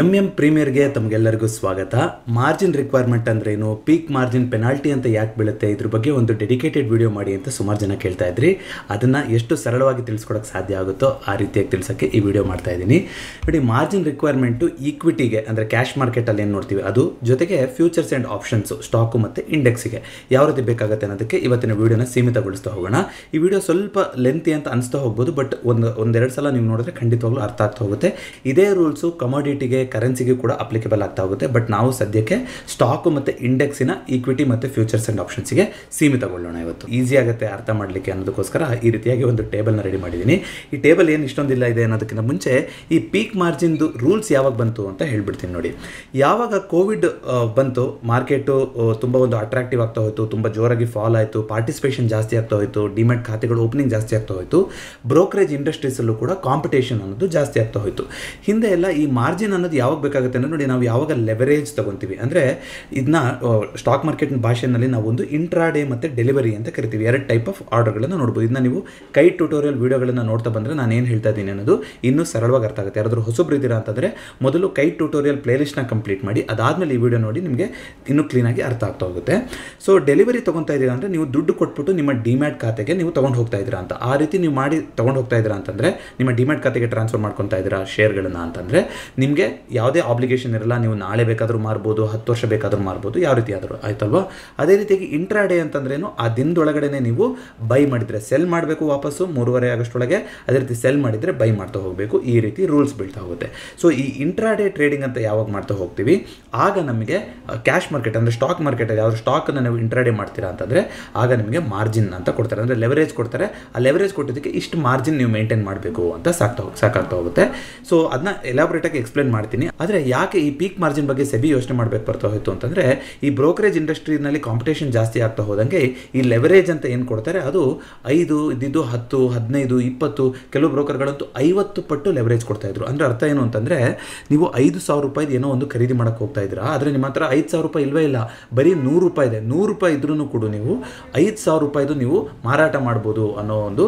M M ಪ್ರೀಮಿಯರ್ಗೆ ತಮಗೆಲ್ಲರಿಗೂ ಸ್ವಾಗತ margin requirement ಅಂದ್ರೆ ಏನು ಪೀಕ್ ಮಾರ್ಜಿನ್ ಪೆನಾಲ್ಟಿ ಅಂತ ಯಾಕೆ ಬೀಳುತ್ತೆ ಇದ್ರ ಬಗ್ಗೆ ಒಂದು ಡೆಡಿಕೇಟೆಡ್ ವಿಡಿಯೋ ಮಾಡಿ ಅಂತ ಸುಮಾರು ಜನ ಕೇಳ್ತಾ ಇದ್ರಿ ಅದನ್ನ ಎಷ್ಟು ಸರಳವಾಗಿ ತಿಳಿಸ್ಕೊಡಕ್ಕೆ ಸಾಧ್ಯ ಆಗುತ್ತೋ ಆ ರೀತಿಯಾಗಿ ತಿಳ್ಸೋಕ್ಕೆ ಈ ವಿಡಿಯೋ ಮಾಡ್ತಾ ಇದ್ದೀನಿ ನೋಡಿ ಮಾರ್ಜಿನ್ ರಿಕ್ವೈರ್ಮೆಂಟು ಈಕ್ವಿಟಿಗೆ ಅಂದರೆ ಕ್ಯಾಶ್ ಮಾರ್ಕೆಟಲ್ಲಿ ಏನು ನೋಡ್ತೀವಿ ಅದು ಜೊತೆಗೆ ಫ್ಯೂಚರ್ಸ್ ಆ್ಯಂಡ್ ಆಪ್ಷನ್ಸು ಸ್ಟಾಕು ಮತ್ತು ಇಂಡೆಕ್ಸಿಗೆ ಯಾವ ರೀತಿ ಬೇಕಾಗುತ್ತೆ ಅನ್ನೋದಕ್ಕೆ ಇವತ್ತಿನ ವಿಡಿಯೋನ ಸೀಮಿತಗೊಳಿಸ್ತಾ ಹೋಗೋಣ ಈ ವಿಡಿಯೋ ಸ್ವಲ್ಪ ಲೆಂತಿ ಅಂತ ಅನಿಸ್ತಾ ಹೋಗ್ಬೋದು ಬಟ್ ಒಂದು ಒಂದೆರಡು ಸಲ ನೀವು ನೋಡಿದ್ರೆ ಖಂಡಿತವಾಗ್ಲೂ ಅರ್ಥ ಆಗ್ತಾ ಹೋಗುತ್ತೆ ಇದೇ ರೂಲ್ಸು ಕಮಾಡಿಟಿಗೆ ಕರೆನ್ಸಿಗೂ ಕೂಡ ಅಪ್ಲಿಕೇಬಲ್ ಆಗ್ತಾ ಹೋಗುತ್ತೆ ಬಟ್ ನಾವು ಸದ್ಯಕ್ಕೆ ಸ್ಟಾಕು ಮತ್ತು ಇಂಡೆಕ್ಸಿನ ಈಕ್ವಿಟಿ ಮತ್ತು ಫ್ಯೂಚರ್ಸ್ ಆ್ಯಂಡ್ ಆಪ್ಷನ್ಸ್ಗೆ ಸೀಮಿತಗೊಳ್ಳೋಣ ಇವತ್ತು ಈಸಿ ಆಗುತ್ತೆ ಅರ್ಥ ಮಾಡಲಿಕ್ಕೆ ಅನ್ನೋದಕ್ಕೋಸ್ಕರ ಈ ರೀತಿಯಾಗಿ ಒಂದು ಟೇಬಲ್ನ ರೆಡಿ ಮಾಡಿದ್ದೀನಿ ಈ ಟೇಬಲ್ ಏನು ಇಷ್ಟೊಂದಿಲ್ಲ ಇದೆ ಅನ್ನೋದಕ್ಕಿಂತ ಮುಂಚೆ ಈ ಪೀಕ್ ಮಾರ್ಜಿನ್ದು ರೂಲ್ಸ್ ಯಾವಾಗ ಬಂತು ಅಂತ ಹೇಳ್ಬಿಡ್ತೀನಿ ನೋಡಿ ಯಾವಾಗ ಕೋವಿಡ್ ಬಂತು ಮಾರ್ಕೆಟು ತುಂಬಾ ಒಂದು ಅಟ್ರಾಕ್ಟಿವ್ ಆಗ್ತಾ ಹೋಯ್ತು ತುಂಬಾ ಜೋರಾಗಿ ಫಾಲ್ ಆಯ್ತು ಪಾರ್ಟಿಸಿಪೇಷನ್ ಜಾಸ್ತಿ ಆಗ್ತಾ ಹೋಯ್ತು ಡಿಮ್ಯಾಟ್ ಖಾತೆಗಳು ಓಪನಿಂಗ್ ಜಾಸ್ತಿ ಆಗ್ತಾ ಹೋಯ್ತು ಬ್ರೋಕರೇಜ್ ಇಂಡಸ್ಟ್ರೀಸಲ್ಲೂ ಕೂಡ ಕಾಂಪಿಟೇಷನ್ ಅನ್ನೋದು ಜಾಸ್ತಿ ಆಗ್ತಾ ಹೋಯ್ತು ಹಿಂದೆ ಎಲ್ಲ ಈ ಮಾರ್ಜಿನ್ ಅನ್ನೋದು ಅನ್ನೋದು ಯಾವಾಗ ಬೇಕಾಗುತ್ತೆ ಅಂದರೆ ನೋಡಿ ನಾವು ಯಾವಾಗ ಲೆವರೇಜ್ ತೊಗೊತೀವಿ ಅಂದರೆ ಇದನ್ನ ಸ್ಟಾಕ್ ಮಾರ್ಕೆಟ್ನ ಭಾಷೆಯಲ್ಲಿ ನಾವು ಒಂದು ಡೇ ಮತ್ತು ಡೆಲಿವರಿ ಅಂತ ಕರಿತೀವಿ ಎರಡು ಟೈಪ್ ಆಫ್ ಆರ್ಡರ್ಗಳನ್ನು ನೋಡ್ಬೋದು ಇದನ್ನ ನೀವು ಕೈ ಟ್ಯೂಟೋರಿಯಲ್ ವೀಡಿಯೋಗಳನ್ನು ನೋಡ್ತಾ ಬಂದರೆ ನಾನು ಏನು ಹೇಳ್ತಾ ಇದ್ದೀನಿ ಅನ್ನೋದು ಇನ್ನೂ ಸರಳವಾಗಿ ಅರ್ಥ ಆಗುತ್ತೆ ಯಾರಾದರೂ ಹೊಸಬ್ರಿದ್ದೀರಾ ಅಂತಂದರೆ ಮೊದಲು ಕೈ ಟ್ಯೂಟೋರಿಯಲ್ ಪ್ಲೇಲಿಸ್ಟ್ನ ಕಂಪ್ಲೀಟ್ ಮಾಡಿ ಅದಾದಮೇಲೆ ಈ ವಿಡಿಯೋ ನೋಡಿ ನಿಮಗೆ ಇನ್ನೂ ಕ್ಲೀನಾಗಿ ಅರ್ಥ ಆಗ್ತಾ ಹೋಗುತ್ತೆ ಸೊ ಡೆಲಿವರಿ ತೊಗೊತಾ ಇದ್ದೀರಾ ಅಂದರೆ ನೀವು ದುಡ್ಡು ಕೊಟ್ಬಿಟ್ಟು ನಿಮ್ಮ ಡಿಮ್ಯಾಟ್ ಖಾತೆಗೆ ನೀವು ತೊಗೊಂಡು ಹೋಗ್ತಾ ಇದ್ದೀರಾ ಅಂತ ಆ ರೀತಿ ನೀವು ಮಾಡಿ ತೊಗೊಂಡು ಹೋಗ್ತಾ ಇದ್ದೀರಾ ಅಂತಂದರೆ ನಿಮ್ಮ ಡಿಮ್ಯಾಟ್ ಖಾತೆಗೆ ಟ್ರಾನ್ಸ್ಫರ್ ಮಾಡ್ಕೊತಾ ಇದ್ದೀರಾ ಶೇರ್ಗಳನ್ನು ಅಂತಂದರೆ ನಿಮಗೆ ಯಾವುದೇ ಆಬ್ಲಿಗೇಷನ್ ಇರಲ್ಲ ನೀವು ನಾಳೆ ಬೇಕಾದರೂ ಮಾರ್ಬೋದು ಹತ್ತು ವರ್ಷ ಬೇಕಾದರೂ ಮಾರ್ಬೋದು ಯಾವ ರೀತಿ ಆದರೂ ಆಯ್ತಲ್ವಾ ಅದೇ ರೀತಿಯಾಗಿ ಇಂಟ್ರಾ ಡೇ ಅಂತಂದ್ರೇನು ಆ ದಿನದೊಳಗಡೆ ನೀವು ಬೈ ಮಾಡಿದರೆ ಸೆಲ್ ಮಾಡಬೇಕು ವಾಪಸ್ಸು ಮೂರುವರೆ ಆಗಸ್ಟ್ ಒಳಗೆ ಅದೇ ರೀತಿ ಸೆಲ್ ಮಾಡಿದರೆ ಬೈ ಮಾಡ್ತಾ ಹೋಗಬೇಕು ಈ ರೀತಿ ರೂಲ್ಸ್ ಬೀಳ್ತಾ ಹೋಗುತ್ತೆ ಸೊ ಈ ಇಂಟ್ರಾ ಡೇ ಟ್ರೇಡಿಂಗ್ ಅಂತ ಯಾವಾಗ ಮಾಡ್ತಾ ಹೋಗ್ತೀವಿ ಆಗ ನಮಗೆ ಕ್ಯಾಶ್ ಮಾರ್ಕೆಟ್ ಅಂದರೆ ಸ್ಟಾಕ್ ಮಾರ್ಕೆಟಲ್ಲಿ ಯಾವ್ದು ಸ್ಟಾಕನ್ನು ನೀವು ಇಂಟ್ರಾ ಮಾಡ್ತೀರಾ ಅಂತಂದರೆ ಆಗ ನಿಮಗೆ ಮಾರ್ಜಿನ್ ಅಂತ ಕೊಡ್ತಾರೆ ಅಂದರೆ ಲೆವರೇಜ್ ಕೊಡ್ತಾರೆ ಆ ಲೆವರೇಜ್ ಕೊಟ್ಟಿದ್ದಕ್ಕೆ ಇಷ್ಟು ಮಾರ್ಜಿನ್ ನೀವು ಮೇಂಟೈನ್ ಮಾಡಬೇಕು ಅಂತ ಸಾಕ್ತಾ ಸಾಕಾಗ್ತಾ ಹೋಗುತ್ತೆ ಸೊ ಅದನ್ನ ಎಲಾಬ್ರೇಟಾಗಿ ಎಕ್ಸ್ಪ್ಲೇನ್ ಮಾಡಿ ಮಾಡ್ತೀನಿ ಆದರೆ ಯಾಕೆ ಈ ಪೀಕ್ ಮಾರ್ಜಿನ್ ಬಗ್ಗೆ ಸೆಬಿ ಯೋಚನೆ ಮಾಡಬೇಕು ಬರ್ತಾ ಹೋಯಿತು ಅಂತಂದರೆ ಈ ಬ್ರೋಕರೇಜ್ ಇಂಡಸ್ಟ್ರಿನಲ್ಲಿ ಕಾಂಪಿಟೇಷನ್ ಜಾಸ್ತಿ ಆಗ್ತಾ ಹೋದಂಗೆ ಈ ಲೆವರೇಜ್ ಅಂತ ಏನು ಕೊಡ್ತಾರೆ ಅದು ಐದು ಇದ್ದಿದ್ದು ಹತ್ತು ಹದಿನೈದು ಇಪ್ಪತ್ತು ಕೆಲವು ಬ್ರೋಕರ್ಗಳಂತೂ ಐವತ್ತು ಪಟ್ಟು ಲೆವರೇಜ್ ಕೊಡ್ತಾ ಇದ್ರು ಅಂದರೆ ಅರ್ಥ ಏನು ಅಂತಂದರೆ ನೀವು ಐದು ಸಾವಿರ ರೂಪಾಯಿದು ಏನೋ ಒಂದು ಖರೀದಿ ಮಾಡೋಕ್ಕೆ ಹೋಗ್ತಾ ಇದ್ದೀರಾ ಆದರೆ ನಿಮ್ಮ ಹತ್ರ ಐದು ಸಾವಿರ ರೂಪಾಯಿ ಇಲ್ಲವೇ ಇಲ್ಲ ಬರೀ ನೂರು ರೂಪಾಯಿ ಇದೆ ನೂರು ರೂಪಾಯಿ ಇದ್ರೂ ಕೂಡ ನೀವು ಐದು ಸಾವಿರ ರೂಪಾಯಿದು ನೀವು ಮಾರಾಟ ಮಾಡ್ಬೋದು ಅನ್ನೋ ಒಂದು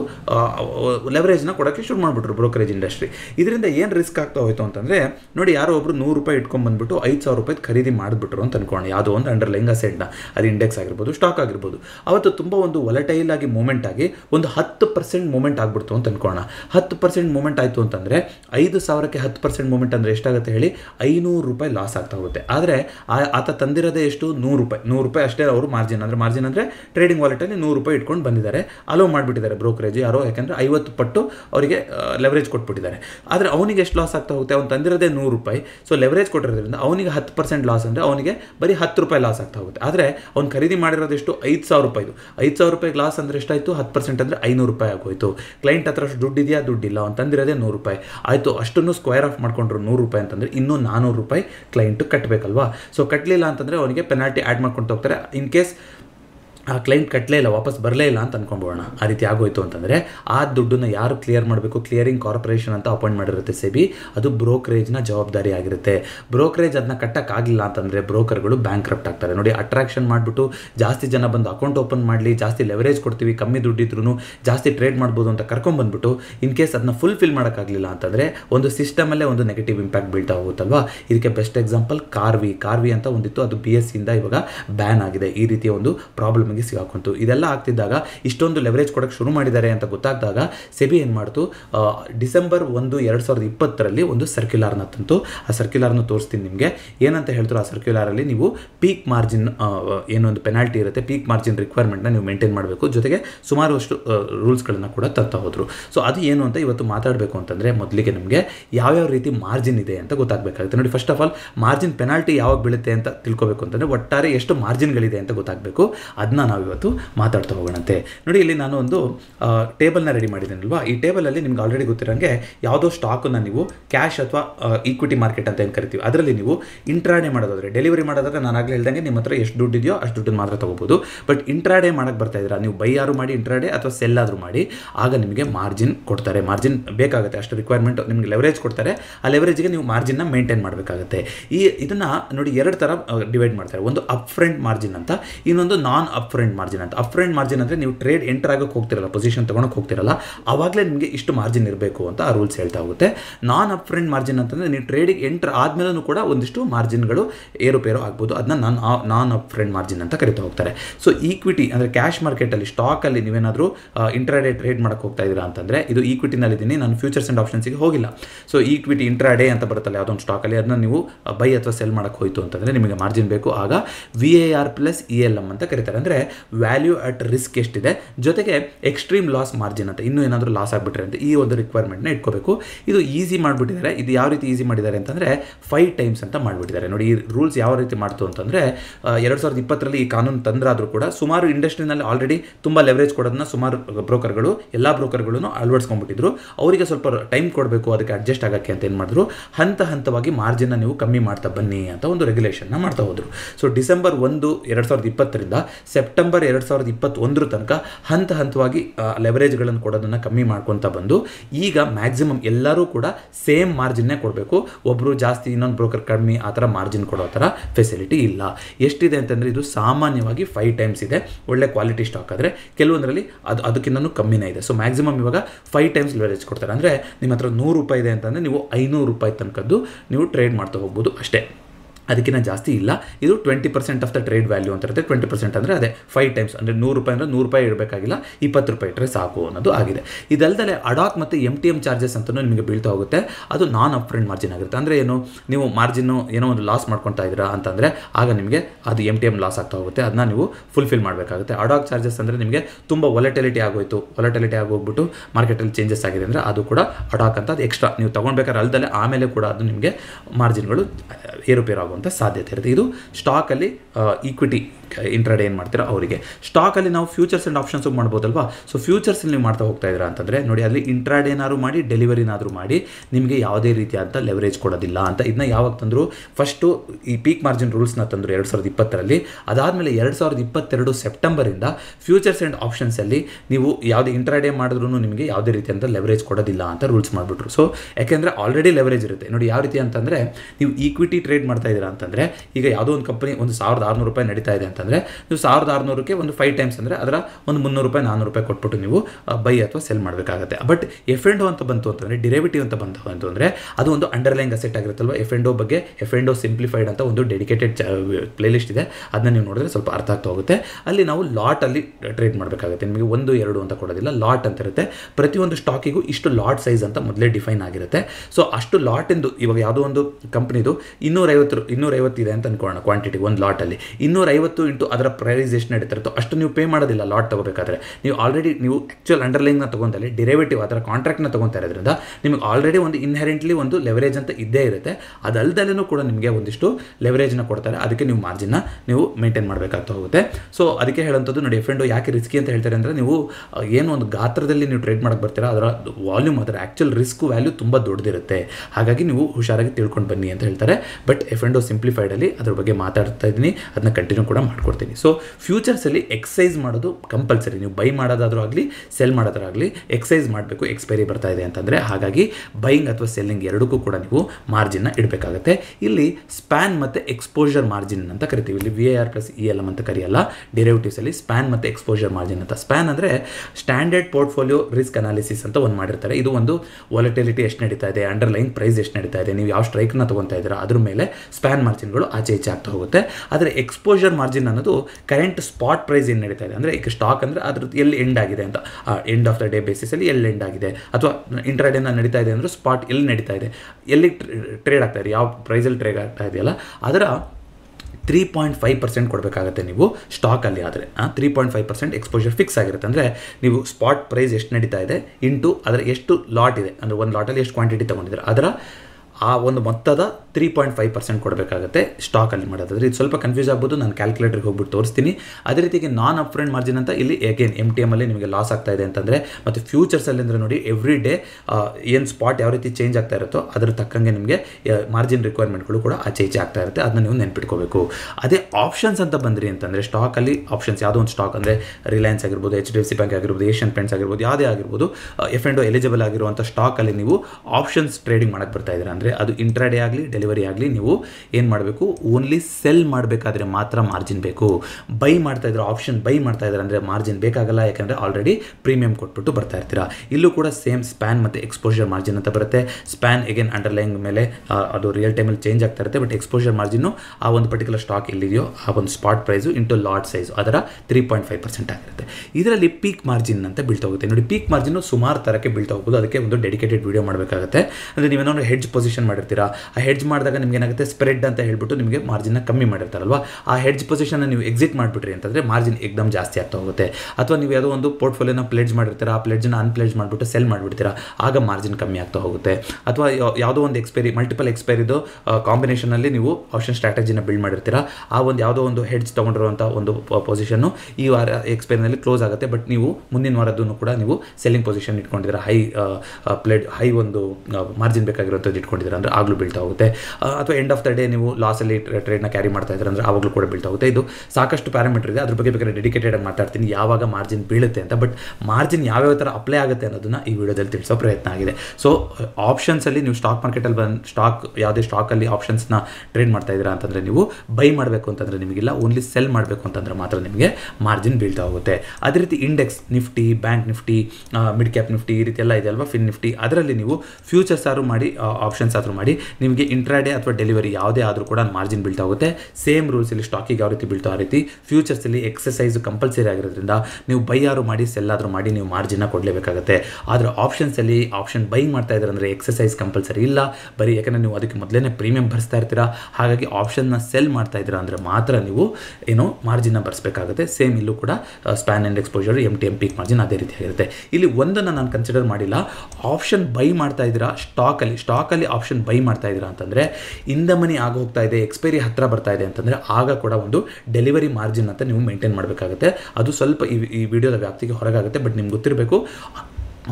ಲೆವರೇಜ್ನ ಕೊಡೋಕ್ಕೆ ಶುರು ಮಾಡಿಬಿಟ್ರು ಬ್ರೋಕರೇಜ್ ಇಂಡಸ್ಟ್ರಿ ಇದರಿಂದ ಏನು ರಿಸ್ಕ್ ಆಗ್ತಾ ಹೋಯಿತು ಅಂತಂದರೆ ನೋಡಿ ಯಾರೋ ಒಬ್ರು ನೂರು ರೂಪಾಯಿ ಬಂದ್ಬಿಟ್ಟು ಐದು ಸಾವಿರ ರೂಪಾಯಿ ಖರೀದಿ ಮಾಡಿಬಿಟ್ರು ಅಂತ ಅನ್ಕೊಂಡು ಯಾವುದೋ ಒಂದು ಅಂಡರ್ ಲೈಂಗ್ ಸೆಂಟ್ನ ಅದು ಇಂಡೆಕ್ಸ್ ಆಗಿರ್ಬೋದು ಸ್ಟಾಕ್ ಆಗಿರ್ಬೋದು ಅವತ್ತು ತುಂಬ ಒಂದು ಒಲಟೈಲ್ ಆಗಿ ಮೂಮೆಂಟ್ ಆಗಿ ಒಂದು ಹತ್ತು ಪರ್ಸೆಂಟ್ ಮೂಮೆಂಟ್ ಆಗಿಬಿಡ್ತು ಅಂತ ಅನ್ಕೋಣ ಹತ್ತು ಪರ್ಸೆಂಟ್ ಮೂಮೆಂಟ್ ಆಯಿತು ಅಂತಂದರೆ ಐದು ಸಾವಿರಕ್ಕೆ ಹತ್ತು ಪರ್ಸೆಂಟ್ ಮೂಮೆಂಟ್ ಅಂದರೆ ಎಷ್ಟಾಗುತ್ತೆ ಹೇಳಿ ಐನೂರು ರೂಪಾಯಿ ಲಾಸ್ ಆಗ್ತಾ ಹೋಗುತ್ತೆ ಆದರೆ ಆತ ತಂದಿರೋದೇ ಎಷ್ಟು ನೂರು ರೂಪಾಯಿ ನೂರು ರೂಪಾಯಿ ಅಷ್ಟೇ ಅವರು ಮಾರ್ಜಿನ್ ಅಂದರೆ ಮಾರ್ಜಿನ್ ಅಂದರೆ ಟ್ರೇಡಿಂಗ್ ವಾಲೆಟಲ್ಲಿ ನೂರು ರೂಪಾಯಿ ಇಟ್ಕೊಂಡು ಬಂದಿದ್ದಾರೆ ಅಲೋ ಮಾಡಿಬಿಟ್ಟಿದ್ದಾರೆ ಬ್ರೋಕರೇಜ್ ಯಾರೋ ಯಾಕೆಂದರೆ ಐವತ್ತು ಪಟ್ಟು ಅವರಿಗೆ ಲೆವರೇಜ್ ಕೊಟ್ಬಿಟ್ಟಿದ್ದಾರೆ ಆದರೆ ಅವನಿಗೆ ಎಷ್ಟು ಲಾಸ್ ಆಗ್ತಾ ಹೋಗುತ್ತೆ ಅವ್ನು ತಂದಿರೋದೇ ನೂರು ರೂಪಾಯಿ ಸೊ ಲೆವರೇಜ್ ಕೊಟ್ಟಿರೋದ್ರಿಂದ ಅವನಿಗೆ ಹತ್ತು ಪರ್ಸೆಂಟ್ ಲಾಸ್ ಅಂದರೆ ಅವನಿಗೆ ಬರೀ ಹತ್ತು ರೂಪಾಯಿ ಲಾಸ್ ಆಗ್ತಾ ಹೋಗುತ್ತೆ ಆದರೆ ಅವ್ನು ಖರೀದಿ ಮಾಡಿರೋದೆಷ್ಟು ಐದು ಸಾವಿರ ರೂಪಾಯಿದು ಐದು ಸಾವಿರ ರೂಪಾಯಿ ಲಾಸ್ ಅಂದರೆ ಎಷ್ಟಾಯಿತು ಹತ್ತು ಪರ್ಸೆಂಟ್ ಅಂದರೆ ಐನೂರು ರೂಪಾಯಿ ಆಗೋಯ್ತು ಕ್ಲೈಂಟ್ ಹತ್ರ ಅಷ್ಟು ದುಡ್ಡಿದೆಯಾ ದುಡ್ಡಿಲ್ಲ ಅವ್ನು ತಂದಿರೋದೇ ನೂರು ರೂಪಾಯಿ ಆಯಿತು ಅಷ್ಟನ್ನು ಸ್ಕ್ವೇರ್ ಆಫ್ ಮಾಡ್ಕೊಂಡ್ರು ನೂರು ರೂಪಾಯಿ ಅಂತಂದರೆ ಇನ್ನೂ ನಾನ್ನೂರು ರೂಪಾಯಿ ಕ್ಲೈಂಟು ಕಟ್ಟಬೇಕಲ್ವಾ ಸೊ ಕಟ್ಟಲಿಲ್ಲ ಅಂತಂದರೆ ಅವನಿಗೆ ಪೆನಾಲ್ಟಿ ಆ್ಯಡ್ ಮಾಡ್ಕೊಂಡು ಹೋಗ್ತಾರೆ ಇನ್ ಕೇಸ್ ಆ ಕ್ಲೈಂಟ್ ಕಟ್ಟಲೇ ಇಲ್ಲ ವಾಪಸ್ ಬರಲೇ ಇಲ್ಲ ಅಂತ ಅನ್ಕೊಂಬೋಣ ಆ ರೀತಿ ಆಗೋಯ್ತು ಅಂತಂದರೆ ಆ ದುಡ್ಡನ್ನು ಯಾರು ಕ್ಲಿಯರ್ ಮಾಡಬೇಕು ಕ್ಲಿಯರಿಂಗ್ ಕಾರ್ಪೊರೇಷನ್ ಅಂತ ಅಪಾಯಿಂಟ್ ಮಾಡಿರುತ್ತೆ ಸೆಬಿ ಅದು ಬ್ರೋಕರೇಜ್ನ ಜವಾಬ್ದಾರಿ ಆಗಿರುತ್ತೆ ಬ್ರೋಕರೇಜ್ ಅದನ್ನ ಕಟ್ಟೋಕ್ಕಾಗಲಿಲ್ಲ ಅಂತಂದರೆ ಬ್ರೋಕರ್ಗಳು ಬ್ಯಾಂಕ್ ಆಗ್ತಾರೆ ನೋಡಿ ಅಟ್ರಾಕ್ಷನ್ ಮಾಡಿಬಿಟ್ಟು ಜಾಸ್ತಿ ಜನ ಬಂದು ಅಕೌಂಟ್ ಓಪನ್ ಮಾಡಲಿ ಜಾಸ್ತಿ ಲೆವರೇಜ್ ಕೊಡ್ತೀವಿ ಕಮ್ಮಿ ದುಡ್ಡಿದ್ರೂ ಜಾಸ್ತಿ ಟ್ರೇಡ್ ಮಾಡ್ಬೋದು ಅಂತ ಬಂದ್ಬಿಟ್ಟು ಇನ್ ಕೇಸ್ ಅದನ್ನ ಫುಲ್ಫಿಲ್ ಮಾಡೋಕ್ಕಾಗಲಿಲ್ಲ ಅಂತಂದರೆ ಒಂದು ಸಿಸ್ಟಮಲ್ಲೇ ಒಂದು ನೆಗೆಟಿವ್ ಇಂಪ್ಯಾಕ್ಟ್ ಬೀಳ್ತಾ ಹೋಗುತ್ತಲ್ವಾ ಇದಕ್ಕೆ ಬೆಸ್ಟ್ ಎಕ್ಸಾಂಪಲ್ ಕಾರ್ವಿ ಕಾರ್ವಿ ಅಂತ ಒಂದಿತ್ತು ಅದು ಬಿ ಎಸ್ ಸಿಯಿಂದ ಇವಾಗ ಬ್ಯಾನ್ ಆಗಿದೆ ಈ ರೀತಿಯ ಒಂದು ಪ್ರಾಬ್ಲಮ್ಗೆ ಹೋಗಿ ಸಿಗಾಕೊಂತು ಇದೆಲ್ಲ ಆಗ್ತಿದ್ದಾಗ ಇಷ್ಟೊಂದು ಲೆವರೇಜ್ ಕೊಡಕ್ಕೆ ಶುರು ಮಾಡಿದ್ದಾರೆ ಅಂತ ಗೊತ್ತಾಗ್ದಾಗ ಸೆಬಿ ಏನು ಮಾಡ್ತು ಡಿಸೆಂಬರ್ ಒಂದು ಎರಡು ಸಾವಿರದ ಇಪ್ಪತ್ತರಲ್ಲಿ ಒಂದು ಸರ್ಕ್ಯುಲಾರ್ನ ತಂತು ಆ ಸರ್ಕ್ಯುಲಾರ್ನ ತೋರಿಸ್ತೀನಿ ನಿಮಗೆ ಏನಂತ ಹೇಳ್ತಾರೆ ಆ ಸರ್ಕ್ಯುಲಾರಲ್ಲಿ ನೀವು ಪೀಕ್ ಮಾರ್ಜಿನ್ ಏನೊಂದು ಪೆನಾಲ್ಟಿ ಇರುತ್ತೆ ಪೀಕ್ ಮಾರ್ಜಿನ್ ರಿಕ್ವೈರ್ಮೆಂಟ್ನ ನೀವು ಮೇಂಟೈನ್ ಮಾಡಬೇಕು ಜೊತೆಗೆ ಸುಮಾರು ಅಷ್ಟು ರೂಲ್ಸ್ಗಳನ್ನು ಕೂಡ ತರ್ತಾ ಹೋದರು ಸೊ ಅದು ಏನು ಅಂತ ಇವತ್ತು ಮಾತಾಡಬೇಕು ಅಂತಂದರೆ ಮೊದಲಿಗೆ ನಮಗೆ ಯಾವ್ಯಾವ ರೀತಿ ಮಾರ್ಜಿನ್ ಇದೆ ಅಂತ ಗೊತ್ತಾಗಬೇಕಾಗುತ್ತೆ ನೋಡಿ first of all margin penalty ಯಾವಾಗ ಬೀಳುತ್ತೆ ಅಂತ ತಿಳ್ಕೊಬೇಕು ಅಂತಂದರೆ ಒಟ್ಟಾರೆ ಎಷ್ಟು ಮಾರ್ಜಿನ್ಗಳಿದೆ ಅಂತ ಗೊತ್ತಾಗಬೇಕು ಅದನ್ನ ನಾವು ಇವತ್ತು ಮಾತಾಡ್ತಾ ಹೋಗೋಣಂತೆ ನೋಡಿ ಇಲ್ಲಿ ನಾನು ಒಂದು ಟೇಬಲ್ನ ರೆಡಿ ಅಲ್ವಾ ಈ ಟೇಬಲಲ್ಲಿ ನಿಮ್ಗೆ ಆಲ್ರೆಡಿ ಗೊತ್ತಿರೋಂಗೆ ಯಾವುದೋ ಸ್ಟಾಕನ್ನು ನೀವು ಕ್ಯಾಶ್ ಅಥವಾ ಈಕ್ವಿಟಿ ಮಾರ್ಕೆಟ್ ಅಂತ ಏನು ಕರಿತೀವಿ ಅದರಲ್ಲಿ ನೀವು ಇಂಟ್ರಾಡೇ ಮಾಡೋದಾದರೆ ಡೆಲಿವರಿ ಮಾಡೋದಾದ್ರೆ ನಾನು ಆಗಲೇ ಹೇಳ್ದಂಗೆ ನಿಮ್ಮ ಹತ್ರ ಎಷ್ಟು ದುಡ್ಡು ಇದೆಯೋ ಅಷ್ಟು ದುಡ್ಡನ್ನು ಮಾತ್ರ ತೊಗೋಬೋದು ಬಟ್ ಇಂಟ್ರಾಡೇ ಮಾಡೋಕ್ಕೆ ಬರ್ತಾ ಇದ್ದೀರಾ ನೀವು ಬೈ ಯಾರು ಮಾಡಿ ಇಂಟ್ರಾಡೇ ಅಥವಾ ಸೆಲ್ ಆದರೂ ಮಾಡಿ ಆಗ ನಿಮಗೆ ಮಾರ್ಜಿನ್ ಕೊಡ್ತಾರೆ ಮಾರ್ಜಿನ್ ಬೇಕಾಗುತ್ತೆ ಅಷ್ಟು ರಿಕ್ವೈರ್ಮೆಂಟ್ ನಿಮಗೆ ಲೆವರೇಜ್ ಕೊಡ್ತಾರೆ ಆ ಲೆವರೇಜ್ಗೆ ನೀವು ಮಾರ್ಜಿನ್ನ ಮೇಂಟೈನ್ ಮಾಡಬೇಕಾಗುತ್ತೆ ಈ ಇದನ್ನು ನೋಡಿ ಎರಡು ಥರ ಡಿವೈಡ್ ಮಾಡ್ತಾರೆ ಒಂದು ಅಪ್ ಫ್ರಂಟ್ ಮಾರ್ಜಿನ್ ಅಂತ ಇನ್ನೊಂದು ನಾನ್ ಅಪ್ ಅಪ್ ಮಾರ್ಜಿನ್ ಅಂತ ಅಪ್ ಮಾರ್ಜಿನ್ ಅಂದರೆ ನೀವು ಟ್ರೇಡ್ ಎಂಟರ್ ಆಗೋಕ್ಕೆ ಹೋಗ್ತಿರಲ್ಲ ಪೊಸಿಷನ್ ತೊಗೊಳಕ್ಕೆ ಹೋಗ್ತಿರಲ್ಲ ಆವಾಗಲೇ ನಿಮಗೆ ಇಷ್ಟು ಮಾರ್ಜಿನ್ ಇರಬೇಕು ಅಂತ ಆ ರೂಲ್ಸ್ ಹೇಳ್ತಾ ಹೋಗುತ್ತೆ ನಾನ್ ಅಪ್ ಮಾರ್ಜಿನ್ ಅಂತಂದರೆ ನೀವು ಟ್ರೇಡಿಗೆ ಎಂಟರ್ ಆದಮೇಲೂ ಕೂಡ ಒಂದಿಷ್ಟು ಮಾರ್ಜಿನ್ಗಳು ಏರುಪೇರು ಆಗ್ಬೋದು ಅದನ್ನ ನಾನ್ ನಾನ್ ಅಪ್ ಮಾರ್ಜಿನ್ ಅಂತ ಕರಿತಾ ಹೋಗ್ತಾರೆ ಸೊ ಈಕ್ವಿಟಿ ಅಂದರೆ ಕ್ಯಾಶ್ ಮಾರ್ಕೆಟಲ್ಲಿ ಸ್ಟಾಕಲ್ಲಿ ನೀವೇನಾದರೂ ಇಂಟ್ರಾಡೇ ಟ್ರೇಡ್ ಮಾಡೋಕ್ಕೆ ಹೋಗ್ತಾ ಇದ್ದೀರಾ ಅಂತಂದರೆ ಇದು ಈಕ್ವಿಟಿನಲ್ಲಿದ್ದೀನಿ ನಾನು ಫ್ಯೂಚರ್ಸ್ ಆ್ಯಂಡ್ ಆಪ್ಷನ್ಸಿಗೆ ಹೋಗಿಲ್ಲ ಸೊ ಈಕ್ವಿಟಿ ಇಂಟ್ರಾಡೇ ಅಂತ ಬರುತ್ತಲ್ಲ ಯಾವುದೊಂದು ಸ್ಟಾಕಲ್ಲಿ ಅದನ್ನ ನೀವು ಬೈ ಅಥವಾ ಸೆಲ್ ಮಾಡೋಕ್ಕೆ ಹೋಯಿತು ಅಂತಂದರೆ ನಿಮಗೆ ಮಾರ್ಜಿನ್ ಬೇಕು ಆಗ V A R plus E L M ಅಂತ ಕರೀತಾರೆ ಅಂದರೆ ವ್ಯಾಲ್ಯೂ ಅಟ್ ರಿಸ್ಕ್ ಎಷ್ಟಿದೆ ಜೊತೆಗೆ ಎಕ್ಸ್ಟ್ರೀಮ್ ಲಾಸ್ ಮಾರ್ಜಿನ್ ಅಂತ ಇನ್ನೂ ಏನಾದರೂ ಲಾಸ್ ಆಗಿಬಿಟ್ರೆ ಅಂತ ಈ ಒಂದು ರಿಕ್ವೈರ್ಮೆಂಟ್ನ ಇಟ್ಕೋಬೇಕು ಇದು ಈಸಿ ಮಾಡಿಬಿಟ್ಟಿದ್ದಾರೆ ಇದು ಯಾವ ರೀತಿ ಈಸಿ ಮಾಡಿದ್ದಾರೆ ಅಂತಂದರೆ ಫೈವ್ ಟೈಮ್ಸ್ ಅಂತ ಮಾಡಿಬಿಟ್ಟಿದ್ದಾರೆ ನೋಡಿ ಈ ರೂಲ್ಸ್ ಯಾವ ರೀತಿ ಮಾಡ್ತು ಅಂತಂದರೆ ಎರಡು ಸಾವಿರದ ಇಪ್ಪತ್ತರಲ್ಲಿ ಈ ಕಾನೂನು ತಂದ್ರಾದರೂ ಕೂಡ ಸುಮಾರು ಇಂಡಸ್ಟ್ರಿನಲ್ಲಿ ಆಲ್ರೆಡಿ ತುಂಬ ಲೆವರೇಜ್ ಕೊಡೋದನ್ನ ಸುಮಾರು ಬ್ರೋಕರ್ಗಳು ಎಲ್ಲ ಬ್ರೋಕರ್ಗಳನ್ನು ಅಳವಡಿಸ್ಕೊಂಡ್ಬಿಟ್ಟಿದ್ರು ಅವರಿಗೆ ಸ್ವಲ್ಪ ಟೈಮ್ ಕೊಡಬೇಕು ಅದಕ್ಕೆ ಅಡ್ಜಸ್ಟ್ ಆಗೋಕ್ಕೆ ಅಂತ ಏನು ಮಾಡಿದ್ರು ಹಂತ ಹಂತವಾಗಿ ಮಾರ್ಜಿನ್ನ ನೀವು ಕಮ್ಮಿ ಮಾಡ್ತಾ ಬನ್ನಿ ಅಂತ ಒಂದು ರೆಗ್ಯುಲೇಷನ್ನ ಮಾಡ್ತಾ ಹೋದರು ಸೊ ಡಿಸೆಂಬರ್ ಒಂದು ಎರಡು ಸಾವಿರದ ಇಪ್ಪತ್ತರಿಂದ ಸೆಪ್ಟೆಂಬರ್ ಎರಡು ಸಾವಿರದ ಇಪ್ಪತ್ತೊಂದರ ತನಕ ಹಂತ ಹಂತವಾಗಿ ಲೆವರೇಜ್ಗಳನ್ನು ಕೊಡೋದನ್ನು ಕಮ್ಮಿ ಮಾಡ್ಕೊತಾ ಬಂದು ಈಗ ಮ್ಯಾಕ್ಸಿಮಮ್ ಎಲ್ಲರೂ ಕೂಡ ಸೇಮ್ ಮಾರ್ಜಿನ್ನೇ ಕೊಡಬೇಕು ಒಬ್ಬರು ಜಾಸ್ತಿ ಇನ್ನೊಂದು ಬ್ರೋಕರ್ ಕಮ್ಮಿ ಆ ಥರ ಮಾರ್ಜಿನ್ ಕೊಡೋ ಥರ ಫೆಸಿಲಿಟಿ ಇಲ್ಲ ಎಷ್ಟಿದೆ ಅಂತಂದರೆ ಇದು ಸಾಮಾನ್ಯವಾಗಿ ಫೈವ್ ಟೈಮ್ಸ್ ಇದೆ ಒಳ್ಳೆ ಕ್ವಾಲಿಟಿ ಸ್ಟಾಕ್ ಆದರೆ ಕೆಲವೊಂದರಲ್ಲಿ ಅದು ಅದಕ್ಕಿಂತನೂ ಕಮ್ಮಿನೇ ಇದೆ ಸೊ ಮ್ಯಾಕ್ಸಿಮಮ್ ಇವಾಗ ಫೈವ್ ಟೈಮ್ಸ್ ಲೆವರೇಜ್ ಕೊಡ್ತಾರೆ ಅಂದರೆ ನಿಮ್ಮ ಹತ್ರ ನೂರು ರೂಪಾಯಿ ಇದೆ ಅಂತಂದರೆ ನೀವು ಐನೂರು ರೂಪಾಯಿ ತನಕದ್ದು ನೀವು ಟ್ರೇಡ್ ಮಾಡ್ತಾ ಹೋಗ್ಬೋದು ಅಷ್ಟೇ ಅದಕ್ಕಿಂತ ಜಾಸ್ತಿ ಇಲ್ಲ ಇದು twenty percent of the trade value ಅಂತ ಇರುತ್ತೆ ಟ್ವೆಂಟಿ ಪರ್ಸೆಂಟ್ ಅಂದರೆ ಅದೇ ಫೈವ್ ಟೈಮ್ಸ್ ಅಂದರೆ ನೂರು ರೂಪಾಯಿ ಅಂದರೆ ನೂರು ರೂಪಾಯಿ ಇಡಬೇಕಾಗಿಲ್ಲ ಇಪ್ಪತ್ತು ರೂಪಾಯಿ ಇಟ್ಟರೆ ಸಾಕು ಅನ್ನೋದು ಆಗಿದೆ ಇದಲ್ಲದೆ ಅಡಾಕ್ ಮತ್ತು ಎಮ್ ಟಿ ಎಮ್ ಚಾರ್ಜಸ್ ಅಂತಲೂ ನಿಮಗೆ ಬೀಳ್ತಾ ಹೋಗುತ್ತೆ ಅದು ನಾನ್ ಅಪ್ ಫ್ರೆಂಡ್ ಮಾರ್ಜಿನ್ ಆಗಿರುತ್ತೆ ಅಂದರೆ ಏನು ನೀವು ಮಾರ್ಜಿನ್ನು ಏನೋ ಒಂದು ಲಾಸ್ ಮಾಡ್ಕೊತಾ ಇದ್ದೀರಾ ಅಂತಂದರೆ ಆಗ ನಿಮಗೆ ಅದು ಎಮ್ ಟಿ ಎಮ್ ಲಾಸ್ ಆಗ್ತಾ ಹೋಗುತ್ತೆ ಅದನ್ನ ನೀವು ಫುಲ್ಫಿಲ್ ಮಾಡಬೇಕಾಗುತ್ತೆ ಅಡಾಕ್ ಚಾರ್ಜಸ್ ಅಂದರೆ ನಿಮಗೆ ತುಂಬ ವಲಟಿಲಿಟಿ ಆಗೋಯಿತು ವಲಟಿಲಿಟಿ ಆಗೋಗ್ಬಿಟ್ಟು ಮಾರ್ಕೆಟಲ್ಲಿ ಚೇಂಜಸ್ ಆಗಿದೆ ಅಂದರೆ ಅದು ಕೂಡ ಅಡಾಕ್ ಅಂತ ಅದು ಎಕ್ಸ್ಟ್ರಾ ನೀವು ತೊಗೊಳ್ಬೇಕಾದ್ರೆ ಅಲ್ಲದಲ್ಲೇ ಆಮೇಲೆ ಕೂಡ ಅದು ನಿಮಗೆ ಮಾರ್ಜಿನ್ಗಳು ಏರುಪೇರಾಗುತ್ತೆ ಅಂತ ಸಾಧ್ಯತೆ ಇರುತ್ತೆ ಇದು ಸ್ಟಾಕಲ್ಲಿ ಈಕ್ವಿಟಿ ಇಂಟ್ರಾಡೇ ಏನು ಮಾಡ್ತೀರಾ ಅವರಿಗೆ ಸ್ಟಾಕಲ್ಲಿ ನಾವು ಫ್ಯೂಚರ್ಸ್ ಆ್ಯಂಡ್ ಆಪ್ಷನ್ಸು ಮಾಡ್ಬೋದಲ್ವಾ ಸೊ ಫ್ಯೂಚರ್ಸಲ್ಲಿ ನೀವು ಮಾಡ್ತಾ ಹೋಗ್ತಾ ಇದ್ದೀರಾ ಅಂತಂದರೆ ನೋಡಿ ಅಲ್ಲಿ ಇಂಟ್ರಾಡೇನಾದ್ರು ಮಾಡಿ ಡೆಲಿವರಿನಾದರೂ ಮಾಡಿ ನಿಮಗೆ ಯಾವುದೇ ರೀತಿಯಾದ ಲೆವರೇಜ್ ಕೊಡೋದಿಲ್ಲ ಅಂತ ಇದನ್ನ ಯಾವಾಗ ತಂದರು ಫಸ್ಟು ಈ ಪೀಕ್ ಮಾರ್ಜಿನ್ ರೂಲ್ಸ್ನ ತಂದರು ಎರಡು ಸಾವಿರದ ಇಪ್ಪತ್ತರಲ್ಲಿ ಅದಾದಮೇಲೆ ಎರಡು ಸಾವಿರದ ಇಪ್ಪತ್ತೆರಡು ಸೆಪ್ಟೆಂಬರಿಂದ ಫ್ಯೂಚರ್ಸ್ ಆ್ಯಂಡ್ ಆಪ್ಷನ್ಸಲ್ಲಿ ನೀವು ಯಾವುದೇ ಇಂಟ್ರಾಡೇ ಮಾಡಿದ್ರೂ ನಿಮಗೆ ಯಾವುದೇ ಅಂತ ಲೆವರೇಜ್ ಕೊಡೋದಿಲ್ಲ ಅಂತ ರೂಲ್ಸ್ ಮಾಡಿಬಿಟ್ರು ಸೊ ಯಾಕೆಂದರೆ ಆಲ್ರೆಡಿ ಲೆವರೇಜ್ ಇರುತ್ತೆ ನೋಡಿ ಯಾವ ರೀತಿ ಅಂತಂದರೆ ನೀವು ಈಕ್ವಿಟಿ ಟ್ರೇಡ್ ಮಾಡ್ತಾ ಇದ್ದೀರಾ ಅಂತಂದರೆ ಈಗ ಯಾವುದೋ ಒಂದು ಕಂಪನಿ ಒಂದು ಸಾವಿರದ ಆರುನೂರು ರೂಪಾಯಿ ನಡೀತಾ ಇದೆ ಅಂತ ಅಂತಂದರೆ ನೀವು ಸಾವಿರದ ಆರುನೂರಕ್ಕೆ ಒಂದು ಫೈವ್ ಟೈಮ್ಸ್ ಅಂದರೆ ಅದರ ಒಂದು ಮುನ್ನೂರು ರೂಪಾಯಿ ನಾನ್ನೂರು ರೂಪಾಯಿ ಕೊಟ್ಬಿಟ್ಟು ನೀವು ಬೈ ಅಥವಾ ಸೆಲ್ ಮಾಡಬೇಕಾಗುತ್ತೆ ಬಟ್ ಎಫ್ ಎಂಡ್ ಅಂತ ಬಂತು ಅಂತಂದರೆ ಡಿರೇವಿಟಿವ್ ಅಂತ ಬಂತು ಅಂತಂದರೆ ಅದು ಒಂದು ಅಂಡರ್ಲೈನ್ ಅಸೆಟ್ ಆಗಿರುತ್ತಲ್ವ ಎಫ್ ಎಂಡೋ ಬಗ್ಗೆ ಎಫ್ ಎಂಡೋ ಸಿಂಪ್ಲಿಫೈಡ್ ಅಂತ ಒಂದು ಡೆಡಿಕೇಟೆಡ್ ಪ್ಲೇಲಿಸ್ಟ್ ಇದೆ ಅದನ್ನ ನೀವು ನೋಡಿದ್ರೆ ಸ್ವಲ್ಪ ಅರ್ಥ ಆಗ್ತಾ ಹೋಗುತ್ತೆ ಅಲ್ಲಿ ನಾವು ಲಾಟ್ ಅಲ್ಲಿ ಟ್ರೇಡ್ ಮಾಡಬೇಕಾಗುತ್ತೆ ನಿಮಗೆ ಒಂದು ಎರಡು ಅಂತ ಕೊಡೋದಿಲ್ಲ ಲಾಟ್ ಅಂತ ಇರುತ್ತೆ ಪ್ರತಿಯೊಂದು ಸ್ಟಾಕಿಗೂ ಇಷ್ಟು ಲಾಟ್ ಸೈಜ್ ಅಂತ ಮೊದಲೇ ಡಿಫೈನ್ ಆಗಿರುತ್ತೆ ಸೊ ಅಷ್ಟು ಲಾಟ್ ಎಂದು ಇವಾಗ ಯಾವುದೋ ಒಂದು ಕಂಪ್ನಿದು ಇನ್ನೂರೈವತ್ತು ಇನ್ನೂರೈವತ್ತು ಇದೆ ಅಂತ ಅನ್ಕೋಣ ಕ್ವಾಂಟಿಟಿ ಒಂದು ಲಾಟಲ್ಲಿ ಇನ್ನೂರೈವತ್ತು ಇಂಟು ಅದರ ಪ್ರೈಸ್ ಎಷ್ಟು ಅಷ್ಟು ನೀವು ಪೇ ಮಾಡೋದಿಲ್ಲ ಲಾಟ್ ತಗೋಬೇಕಾದ್ರೆ ನೀವು ಆಲ್ರೆಡಿ ನೀವು ಆ್ಯಕ್ಚುಯಲ್ ಅಂಡರ್ಲೈನ್ನ ತಗೊಂಡಲ್ಲಿ ಡಿರೇವೇಟಿವ್ ಅದರ ಕಾಂಟ್ರಾಕ್ಟ್ನ ತೊಗೊತಾ ಇರೋದ್ರಿಂದ ನಿಮಗೆ ಆಲ್ರೆಡಿ ಒಂದು ಇನ್ಹೆರೆಂಟ್ಲಿ ಒಂದು ಲೆವರೇಜ್ ಅಂತ ಇದ್ದೇ ಇರುತ್ತೆ ಅದಲ್ದಲ್ಲೂ ಕೂಡ ನಿಮಗೆ ಒಂದಿಷ್ಟು ಲೆವರೇಜ್ನ ಕೊಡ್ತಾರೆ ಅದಕ್ಕೆ ನೀವು ಮಾರ್ಜಿನ್ನ ನೀವು ಮೇಂಟೈನ್ ಮಾಡಬೇಕಾಗ್ತಾ ಹೋಗುತ್ತೆ ಸೊ ಅದಕ್ಕೆ ಹೇಳೋಂಥದ್ದು ನೋಡಿ ಫ್ರೆಂಡು ಯಾಕೆ ರಿಸ್ಕಿ ಅಂತ ಹೇಳ್ತಾರೆ ಅಂದರೆ ನೀವು ಏನು ಒಂದು ಗಾತ್ರದಲ್ಲಿ ನೀವು ಟ್ರೇಡ್ ಮಾಡಕ್ಕೆ ಬರ್ತೀರಾ ಅದರ ವಾಲ್ಯೂಮ್ ಅದರ ಆ್ಯಕ್ಚುಯಲ್ ರಿಸ್ಕ್ ವ್ಯಾಲ್ಯೂ ತುಂಬ ದೊಡ್ಡದಿರುತ್ತೆ ಹಾಗಾಗಿ ನೀವು ಹುಷಾರಾಗಿ ತಿಳ್ಕೊಂಡು ಬನ್ನಿ ಅಂತ ಹೇಳ್ತಾರೆ ಬಟ್ ಎಫ್ ಸಿಂಪ್ಲಿಫೈಡ್ ಸಿಂಪ್ಲಿಫೈಡಲ್ಲಿ ಅದ್ರ ಬಗ್ಗೆ ಮಾತಾಡ್ತಾ ಇದ್ದೀನಿ ಅದನ್ನ ಕಂಟಿನ್ಯೂ ಕೂಡ ಕೊಡ್ತೀನಿ ಸೊ ಫ್ಯೂಚರ್ಸಲ್ಲಿ ಎಕ್ಸೈಸ್ ಮಾಡೋದು ಕಂಪಲ್ಸರಿ ನೀವು ಬೈ ಮಾಡೋದಾದ್ರೂ ಆಗಲಿ ಸೆಲ್ ಮಾಡೋದಾಗಲಿ ಎಕ್ಸೈಸ್ ಮಾಡಬೇಕು ಎಕ್ಸ್ಪೈರಿ ಬರ್ತಾ ಇದೆ ಅಂತಂದರೆ ಹಾಗಾಗಿ ಬೈಯಿಂಗ್ ಅಥವಾ ಸೆಲ್ಲಿಂಗ್ ಎರಡಕ್ಕೂ ಕೂಡ ನೀವು ಮಾರ್ಜಿನ್ನ ಇಡಬೇಕಾಗುತ್ತೆ ಇಲ್ಲಿ ಸ್ಪ್ಯಾನ್ ಮತ್ತು ಎಕ್ಸ್ಪೋಜರ್ ಮಾರ್ಜಿನ್ ಅಂತ ಕರಿತೀವಿ ಇಲ್ಲಿ V A R plus E L M ಅಂತ ಕರೆಯಲ್ಲ ಸ್ಪ್ಯಾನ್ ಮತ್ತು ಎಕ್ಸ್ಪೋಜರ್ ಮಾರ್ಜಿನ್ ಅಂತ ಸ್ಪ್ಯಾನ್ ಅಂದರೆ ಸ್ಟ್ಯಾಂಡರ್ಡ್ ಪೋರ್ಟ್ಫೋಲಿಯೋ ರಿಸ್ಕ್ ಅನಾಲಿಸಿಸ್ ಅಂತ ಒಂದು ಮಾಡಿರ್ತಾರೆ ಇದು ಒಂದು ವಾಲಿಟಿಲಿಟಿ ಎಷ್ಟು ನಡೀತಾ ಇದೆ ಅಂಡರ್ಲೈನ್ ಪ್ರೈಸ್ ಎಷ್ಟು ನಡೀತಾ ಇದೆ ನೀವು ಯಾವ ಸ್ಟ್ರೈಕ್ನ ತೊಗೊತಾ ಇದ್ದೀರಾ ಅದ್ರ ಮೇಲೆ ಸ್ಪ್ಯಾನ್ ಮಾರ್ಜಿನ್ಗಳು ಆಚೆ ಈಚೆ ಆಗ್ತಾ ಹೋಗುತ್ತೆ ಆದರೆ ಎಕ್ಸ್ಪೋಜರ್ ಮಾರ್ಜಿನ್ ಎಕ್ಸ್ಪ್ಲನೇಷನ್ ಅನ್ನೋದು ಕರೆಂಟ್ ಸ್ಪಾಟ್ ಪ್ರೈಸ್ ಏನು ನಡೀತಾ ಇದೆ ಅಂದರೆ ಈಗ ಸ್ಟಾಕ್ ಅಂದರೆ ಅದ್ರದ್ದು ಎಲ್ಲಿ ಎಂಡ್ ಆಗಿದೆ ಅಂತ ಎಂಡ್ ಆಫ್ ದ ಡೇ ಬೇಸಿಸಲ್ಲಿ ಎಲ್ಲಿ ಎಂಡ್ ಆಗಿದೆ ಅಥವಾ ಇಂಟ್ರಾಡೇನ ನಡೀತಾ ಇದೆ ಅಂದರೆ ಸ್ಪಾಟ್ ಎಲ್ಲಿ ನಡೀತಾ ಇದೆ ಎಲ್ಲಿ ಟ್ರೇಡ್ ಆಗ್ತಾ ಇದೆ ಯಾವ ಪ್ರೈಸಲ್ಲಿ ಟ್ರೇಡ್ ಆಗ್ತಾ ಇದೆಯಲ್ಲ ಅದರ ತ್ರೀ ಪಾಯಿಂಟ್ ಫೈವ್ ಪರ್ಸೆಂಟ್ ಕೊಡಬೇಕಾಗತ್ತೆ ನೀವು ಸ್ಟಾಕಲ್ಲಿ ಆದರೆ three point five percent exposure fix ಆಗಿರುತ್ತೆ ಅಂದರೆ ನೀವು ಸ್ಪಾಟ್ ಪ್ರೈಸ್ ಎಷ್ಟು ನಡೀತಾ ಇದೆ ಇಂಟು ಅದರ ಎಷ್ಟು ಲಾಟ್ ಇದೆ ಅಂದರೆ ಒಂದು ಲಾಟಲ್ಲಿ ಎಷ್ಟು ಕ್ವಾಂಟಿಟಿ ತೊಗೊಂಡಿದ್ದಾರೆ ಅದರ ಆ ಒಂದು ಮೊತ್ತದ ತ್ರೀ ಪಾಯಿಂಟ್ ಫೈವ್ ಪರ್ಸೆಂಟ್ ಕೊಡಬೇಕಾಗುತ್ತೆ ಸ್ಟಾಕಲ್ಲಿ ಮಾಡೋದಾದ್ರೆ ಇದು ಸ್ವಲ್ಪ ಕನ್ಫ್ಯೂಸ್ ಆಗ್ಬೋದು ನಾನು ಕ್ಯಾಲ್ಕುಲೇಟರ್ಗೆ ಹೋಗ್ಬಿಟ್ಟು ತೋರಿಸ್ತೀನಿ ಅದೇ ರೀತಿಗೆ ನಾನ್ ಅಪ್ ಮಾರ್ಜಿನ್ ಅಂತ ಇಲ್ಲಿ ಎಗೇನ್ ಎಮ್ ಟಿ ಅಲ್ಲಿ ನಿಮಗೆ ಲಾಸ್ ಆಗ್ತಾ ಇದೆ ಅಂತಂದರೆ ಮತ್ತು ಫ್ಯೂಚರ್ಸಲ್ಲಿ ಅಂದರೆ ನೋಡಿ ಎವ್ರಿ ಡೇ ಏನು ಸ್ಪಾಟ್ ಯಾವ ರೀತಿ ಚೇಂಜ್ ಆಗ್ತಾ ಇರುತ್ತೋ ಅದರ ತಕ್ಕಂಗೆ ನಿಮಗೆ ಮಾರ್ಜಿನ್ ರಿಕ್ವೈರ್ಮೆಂಟ್ಗಳು ಕೂಡ ಆಚೆ ಈಚೆ ಆಗ್ತಾ ಇರುತ್ತೆ ಅದನ್ನ ನೀವು ನೆನ್ಪಿಟ್ಕೋಬೇಕು ಅದೇ ಆಪ್ಷನ್ಸ್ ಅಂತ ಬಂದ್ರಿ ಅಂತಂದರೆ ಸ್ಟಾಕಲ್ಲಿ ಆಪ್ಷನ್ಸ್ ಯಾವುದೋ ಒಂದು ಸ್ಟಾಕ್ ಅಂದರೆ ರಿಲಯನ್ಸ್ ಆಗಿರ್ಬೋದು H D F C bank ಆಗಿರ್ಬೋದು ಏಷ್ಯನ್ ಪೇಂಟ್ಸ್ ಆಗಿರ್ಬೋದು ಯಾವುದೇ ಆಗಿರ್ಬೋದು ಎಫ್ ಎಂಡ್ ಎಲಿಜಿಬಲ್ ಆಗಿರುವಂಥ ಸ್ಟಾಕಲ್ಲಿ ನೀವು ಆಪ್ಷನ್ಸ್ ಟ್ರೇಡಿಂಗ್ ಮಾಡೋಕ್ಕೆ ಬರ್ತಾ ಇದ್ದೀರಾ ಅಂದರೆ ಅದು ಇಂಟ್ರಾಡೇ ಆಗಲಿ ಡೆಲಿವರಿ ಡೆಲಿವರಿ ಆಗಲಿ ನೀವು ಏನು ಮಾಡಬೇಕು ಓನ್ಲಿ ಸೆಲ್ ಮಾಡಬೇಕಾದ್ರೆ ಮಾತ್ರ ಮಾರ್ಜಿನ್ ಬೇಕು ಬೈ ಮಾಡ್ತಾ ಇದ್ರೆ ಆಪ್ಷನ್ ಬೈ ಮಾಡ್ತಾ ಇದ್ರೆ ಅಂದರೆ ಮಾರ್ಜಿನ್ ಬೇಕಾಗಲ್ಲ ಯಾಕಂದರೆ ಆಲ್ರೆಡಿ ಪ್ರೀಮಿಯಂ ಕೊಟ್ಬಿಟ್ಟು ಬರ್ತಾ ಇರ್ತೀರಾ ಇಲ್ಲೂ ಕೂಡ ಸೇಮ್ ಸ್ಪ್ಯಾನ್ ಮತ್ತು ಎಕ್ಸ್ಪೋಜರ್ ಮಾರ್ಜಿನ್ ಅಂತ ಬರುತ್ತೆ ಸ್ಪ್ಯಾನ್ ಎಗೇನ್ ಅಂಡರ್ಲೈನ್ ಮೇಲೆ ಅದು ರಿಯಲ್ ಟೈಮಲ್ಲಿ ಚೇಂಜ್ ಆಗ್ತಾ ಇರುತ್ತೆ ಬಟ್ ಎಕ್ಸ್ಪೋಜರ್ ಮಾರ್ಜಿನ್ನು ಆ ಒಂದು ಪರ್ಟಿಕ್ಯುಲರ್ ಸ್ಟಾಕ್ ಎಲ್ಲಿದೆಯೋ ಆ ಒಂದು spot price into lot size ಅದರ ತ್ರೀ ಪಾಯಿಂಟ್ ಫೈವ್ ಪರ್ಸೆಂಟ್ ಆಗಿರುತ್ತೆ ಇದರಲ್ಲಿ ಪೀಕ್ ಮಾರ್ಜಿನ್ ಅಂತ ಬಿಲ್ಟ್ ಹೋಗುತ್ತೆ ನೋಡಿ ಪೀಕ್ ಮಾರ್ಜಿನ್ ಸುಮಾರು ತರಕ್ಕೆ ಬೀಳ್ತಾ ಹೋಗ್ಬೋದು ಅದಕ್ಕೆ ಒಂದು ಡೆಡಿಕೇಟೆಡ್ ವಿಡಿಯೋ ಮಾಡಬೇಕಾಗುತ್ತೆ ಅಂದರೆ ನೀವೇನೋ ಹೆಡ್ಜ್ ಪೊಸಿಷನ್ ಮಾಡಿರ್ತೀರಾ ಆ ಹೆಡ್ಜ್ ಮಾಡಿದಾಗ ನಿಮ್ಗೆ ಏನಾಗುತ್ತೆ ಸ್ಪ್ರೆಡ್ ಅಂತ ಹೇಳ್ಬಿಟ್ಟು ನಿಮಗೆ ಮಾರ್ಜಿನ ಕಮ್ಮಿ ಮಾಡಿರ್ತಾರಲ್ವ ಆ ಹೆಡ್ಜ್ ಪೊಸಿಷನ್ನ ನೀವು ಎಕ್ಸಿಟ್ ಮಾಡಿಬಿಟ್ರಿ ಅಂತಂದರೆ ಮಾರ್ಜಿನ್ ಎಕ್ದಮ್ ಜಾಸ್ತಿ ಆಗ್ತಾ ಹೋಗುತ್ತೆ ಅಥವಾ ನೀವು ಯಾವುದೋ ಒಂದು ಪೋರ್ಟ್ಫೋಲಿಯೋನ ಪ್ಲೇಜ್ ಮಾಡಿರ್ತೀರಾ ಆ ಪ್ಲೇಡ್ನ ಅನ್ಪ್ಲೇಜ್ ಮಾಡಿಬಿಟ್ಟು ಸೆಲ್ ಮಾಡಿಬಿಡ್ತೀರಾ ಆಗ ಮಾರ್ಜಿನ್ ಕಮ್ಮಿ ಆಗ್ತಾ ಹೋಗುತ್ತೆ ಅಥವಾ ಯಾವುದೋ ಒಂದು ಎಕ್ಸ್ಪೈರಿ ಮಲ್ಟಿಪಲ್ ಎಕ್ಸ್ಪೈರಿದು ಕಾಂಬಿನೇಷನಲ್ಲಿ ನೀವು ಆಪ್ಷನ್ ಸ್ಟ್ರಾಟಜಿನ ಬಿಲ್ಡ್ ಮಾಡಿರ್ತೀರಾ ಆ ಒಂದು ಯಾವುದೋ ಒಂದು ಹೆಡ್ಜ್ ತೊಗೊಂಡಿರುವಂಥ ಒಂದು ಪೊಸಿಷನ್ನು ಈ ವಾರ ಎಕ್ಸ್ಪೈರಿನಲ್ಲಿ ಕ್ಲೋಸ್ ಆಗುತ್ತೆ ಬಟ್ ನೀವು ಮುಂದಿನ ವಾರದೂ ಕೂಡ ನೀವು ಸೆಲ್ಲಿಂಗ್ ಪೊಸಿಷನ್ ಇಟ್ಕೊಂಡಿದ್ದೀರಾ ಹೈ ಪ್ಲೇಡ್ ಹೈ ಒಂದು ಮಾರ್ಜಿನ್ ಬೇಕಾಗಿರೋದು ಇಟ್ಕೊಂಡಿದ್ದೀರಾ ಅಂದರೆ ಆಗಲೂ ಬೀಳ್ತಾ ಹೋಗುತ್ತೆ ಅಥವಾ ಎಂಡ್ ಆಫ್ ದ ಡೇ ನೀವು ಲಾಸ್ ಅಲ್ಲಿ ಟ್ರೇಡ್ನ ಕ್ಯಾರಿ ಮಾಡ್ತಾ ಇದ್ರೆ ಅಂದ್ರೆ ಆವಾಗಲೂ ಕೂಡ ಬೀಳ್ತಾ ಹೋಗುತ್ತೆ ಇದು ಸಾಕಷ್ಟು ಪ್ಯಾರಾಮೀಟರ್ ಇದೆ ಅದ್ರ ಬಗ್ಗೆ ಬೇಕಾದ್ರೆ ಡೆಡಿಕೇಟೆಡ್ ಆಗಿ ಮಾತಾಡ್ತೀನಿ ಯಾವಾಗ ಮಾರ್ಜಿನ್ ಬೀಳುತ್ತೆ ಅಂತ ಬಟ್ ಮಾರ್ಜಿನ್ ಯಾವ್ಯಾವ ಥರ ಅಪ್ಲೈ ಆಗುತ್ತೆ ಅನ್ನೋದನ್ನ ಈ ವಿಡಿಯೋದಲ್ಲಿ ತಿಳಿಸೋ ಪ್ರಯತ್ನ ಆಗಿದೆ ಸೊ ಅಲ್ಲಿ ನೀವು ಸ್ಟಾಕ್ ಮಾರ್ಕೆಟಲ್ಲಿ ಬಂದು ಸ್ಟಾಕ್ ಯಾವುದೇ ಸ್ಟಾಕಲ್ಲಿ ಆಪ್ಷನ್ಸ್ನ ಟ್ರೇಡ್ ಮಾಡ್ತಾ ಇದ್ದೀರಾ ಅಂತಂದ್ರೆ ನೀವು ಬೈ ಮಾಡಬೇಕು ಅಂತಂದ್ರೆ ನಿಮಗಿಲ್ಲ ಓನ್ಲಿ ಸೆಲ್ ಮಾಡಬೇಕು ಅಂತಂದರೆ ಮಾತ್ರ ನಿಮಗೆ ಮಾರ್ಜಿನ್ ಬೀಳ್ತಾ ಹೋಗುತ್ತೆ ಅದೇ ರೀತಿ index Nifty bank Nifty mid cap Nifty ಈ ರೀತಿ ಎಲ್ಲ ಇದೆ ಅಲ್ವಾ ಫಿನ್ ನಿಫ್ಟಿ ಅದರಲ್ಲಿ ನೀವು ಫ್ಯೂಚರ್ಸ್ ಆದರೂ ಮಾಡಿ ಆಪ್ಷನ್ಸ್ ಆದರೂ ಮಾಡಿ ನಿಮಗೆ ಇಂಟ್ರೆಸ್ಟ್ ಇಂಟ್ರಾಡೇ ಅಥವಾ ಡೆಲಿವರಿ ಯಾವುದೇ ಆದರೂ ಕೂಡ ಮಾರ್ಜಿನ್ ಬಿಲ್ಟ್ ಆಗುತ್ತೆ ಸೇಮ್ ರೂಲ್ಸಲ್ಲಿ ಸ್ಟಾಕಿಗೆ ಯಾವ ರೀತಿ ಬೀಳ್ತೋ ಆ ರೀತಿ ಫ್ಯೂಚರ್ಸಲ್ಲಿ ಎಕ್ಸಸೈಸ್ ಕಂಪಲ್ಸರಿ ಆಗಿರೋದ್ರಿಂದ ನೀವು ಬೈ ಯಾರು ಮಾಡಿ ಸೆಲ್ ಆದರೂ ಮಾಡಿ ನೀವು ಮಾರ್ಜಿನ್ನ ಕೊಡಲೇಬೇಕಾಗುತ್ತೆ ಆದರೆ ಆಪ್ಷನ್ಸಲ್ಲಿ ಆಪ್ಷನ್ ಬೈ ಮಾಡ್ತಾ ಇದ್ರೆ ಅಂದರೆ ಎಕ್ಸಸೈಸ್ ಕಂಪಲ್ಸರಿ ಇಲ್ಲ ಬರೀ ಯಾಕಂದರೆ ನೀವು ಅದಕ್ಕೆ ಮೊದಲೇ ಪ್ರೀಮಿಯಂ ಭರಿಸ್ತಾ ಇರ್ತೀರಾ ಹಾಗಾಗಿ ಆಪ್ಷನ್ನ ಸೆಲ್ ಮಾಡ್ತಾ ಇದ್ದೀರಾ ಅಂದರೆ ಮಾತ್ರ ನೀವು ಏನು ಮಾರ್ಜಿನ್ನ ಬರೆಸಬೇಕಾಗುತ್ತೆ ಸೇಮ್ ಇಲ್ಲೂ ಕೂಡ span and exposure M T M P margin ಅದೇ ರೀತಿ ಆಗಿರುತ್ತೆ ಇಲ್ಲಿ ಒಂದನ್ನು ನಾನು ಕನ್ಸಿಡರ್ ಮಾಡಿಲ್ಲ ಆಪ್ಷನ್ ಬೈ ಮಾಡ್ತಾ ಇದ್ದೀರಾ ಸ್ಟಾಕಲ್ಲಿ ಸ್ಟಾಕಲ್ಲಿ ಆಪ್ಷನ್ ಬೈ ಮಾಡ್ತಾ ಇದ್ದೀರಾ ಅಂತಂದರೆ ಅಂತಂದರೆ ಇಂದ ಮನಿ ಆಗೋಗ್ತಾ ಇದೆ ಎಕ್ಸ್ಪೈರಿ ಹತ್ತಿರ ಬರ್ತಾ ಇದೆ ಅಂತಂದರೆ ಆಗ ಕೂಡ ಒಂದು ಡೆಲಿವರಿ ಮಾರ್ಜಿನ್ ಅಂತ ನೀವು ಮೇಂಟೈನ್ ಮಾಡಬೇಕಾಗುತ್ತೆ ಅದು ಸ್ವಲ್ಪ ಈ ಈ ವಿಡಿಯೋದ ವ್ಯಾಪ್ತಿಗೆ ಹೊರಗಾಗುತ್ತೆ ಬಟ್ ನಿಮ್ಗೆ ಗೊತ್ತಿರಬೇಕು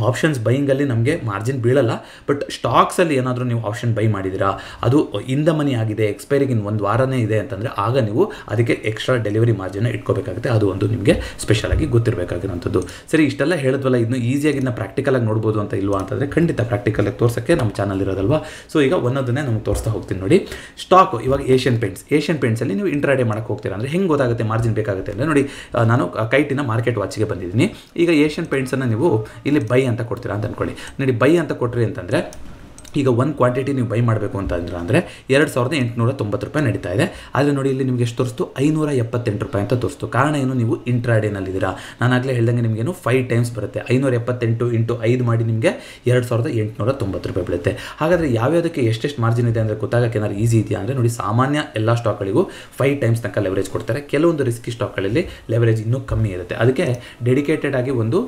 ಆಪ್ಷನ್ಸ್ ಬೈಯಿಂಗಲ್ಲಿ ನಮಗೆ ಮಾರ್ಜಿನ್ ಬೀಳಲ್ಲ ಬಟ್ ಸ್ಟಾಕ್ಸಲ್ಲಿ ಏನಾದರೂ ನೀವು ಆಪ್ಷನ್ ಬೈ ಮಾಡಿದಿರಾ ಅದು ಇಂದ ಮನಿ ಆಗಿದೆ ಎಕ್ಸ್ಪೈರಿಗಿನ್ ಒಂದು ವಾರನೇ ಇದೆ ಅಂತಂದರೆ ಆಗ ನೀವು ಅದಕ್ಕೆ ಎಕ್ಸ್ಟ್ರಾ ಡೆಲಿವರಿ ಮಾರ್ಜಿನ್ ಇಟ್ಕೋಬೇಕಾಗುತ್ತೆ ಅದು ಒಂದು ನಿಮಗೆ ಸ್ಪೆಷಲಾಗಿ ಗೊತ್ತಿರಬೇಕಾಗಿರೋಂಥದ್ದು ಸರಿ ಇಷ್ಟೆಲ್ಲ ಹೇಳಿದ್ವಲ್ಲ ಇದನ್ನು ಈಸಿಯಾಗಿ ಇದನ್ನ ಪ್ರಾಕ್ಟಿಕಲಾಗಿ ನೋಡ್ಬೋದು ಅಂತ ಇಲ್ವಾ ಅಂತಂದರೆ ಖಂಡಿತ ಪ್ರಾಕ್ಟಿಕಲಾಗಿ ತೋರ್ಸೋಕ್ಕೆ ನಮ್ಮ ಚಾನಲ್ ಇರೋದಲ್ವಾ ಸೊ ಈಗ ಒಂದೊಂದನ್ನೇ ನಮ್ಗೆ ತೋರಿಸ್ತಾ ಹೋಗ್ತೀನಿ ನೋಡಿ ಸ್ಟಾಕ್ ಇವಾಗ ಏಷ್ಯನ್ ಪೇಂಟ್ಸ್ ಏಷ್ಯನ್ ಪೇಂಟ್ಸಲ್ಲಿ ನೀವು ಇಂಟ್ರಾಡೇ ಮಾಡೋಕ್ಕೆ ಹೋಗ್ತೀರಾ ಅಂದರೆ ಹೆಂಗೆ ಗೊತ್ತಾಗುತ್ತೆ ಮಾರ್ಜಿನ್ ಬೇಕಾಗುತ್ತೆ ಅಂದರೆ ನೋಡಿ ನಾನು ಕೈಟಿನ ಮಾರ್ಕೆಟ್ ವಾಚಿಗೆ ಬಂದಿದ್ದೀನಿ ಈಗ ಏಷ್ಯನ್ ಪೇಂಟ್ಸನ್ನು ನೀವು ಇಲ್ಲಿ ಬೈ ಅಂತ ಕೊಡ್ತೀರಾ ಅಂತ ಅಂದ್ಕೊಳ್ಳಿ ನೋಡಿ ಬೈ ಅಂತ ಕೊಟ್ರಿ ಅಂತಂದ್ರೆ ಈಗ ಒಂದು ಕ್ವಾಂಟಿಟಿ ನೀವು ಬೈ ಮಾಡಬೇಕು ಅಂತ ಅಂದ್ರೆ ಅಂದರೆ ಎರಡು ಸಾವಿರದ ಎಂಟುನೂರ ತೊಂಬತ್ತು ರೂಪಾಯಿ ನಡೀತಾ ಇದೆ ಆದರೆ ನೋಡಿ ಇಲ್ಲಿ ನಿಮಗೆ ಎಷ್ಟು ತೋರಿಸ್ತು ಐನೂರ ಎಪ್ಪತ್ತೆಂಟು ರೂಪಾಯಿ ಅಂತ ತೋರಿಸ್ತು ಕಾರಣ ಏನು ನೀವು ಇಂಟ್ರಾಡೇನಲ್ಲಿದ್ದೀರಾ ನಾನಾಗಲೇ ಹೇಳ್ದಂಗೆ ನಿಮಗೇನು ಫೈವ್ ಟೈಮ್ಸ್ ಬರುತ್ತೆ ಐನೂರ ಎಪ್ಪತ್ತೆಂಟು ಇಂಟು ಐದು ಮಾಡಿ ನಿಮಗೆ ಎರಡು ಸಾವಿರದ ಎಂಟುನೂರ ತೊಂಬತ್ತು ರೂಪಾಯಿ ಬೀಳುತ್ತೆ ಹಾಗಾದರೆ ಯಾವ್ಯಾವುದಕ್ಕೆ ಎಷ್ಟೆಷ್ಟು ಮಾರ್ಜಿನ್ ಇದೆ ಅಂದರೆ ಗೊತ್ತಾಗಕ್ಕೆ ಏನಾದ್ರು ಈಸಿ ಇದೆಯಾ ಅಂದರೆ ನೋಡಿ ಸಾಮಾನ್ಯ ಎಲ್ಲ ಸ್ಟಾಕ್ಗಳಿಗೂ ಫೈವ್ ಟೈಮ್ಸ್ ತನಕ ಲೆವರೇಜ್ ಕೊಡ್ತಾರೆ ಕೆಲವೊಂದು ರಿಸ್ಕಿ ಸ್ಟಾಕ್ಗಳಲ್ಲಿ ಲೆವರೇಜ್ ಇನ್ನೂ ಕಮ್ಮಿ ಇರುತ್ತೆ ಅದಕ್ಕೆ ಡೆಡಿಕೇಟೆಡ್ ಆಗಿ ಒಂದು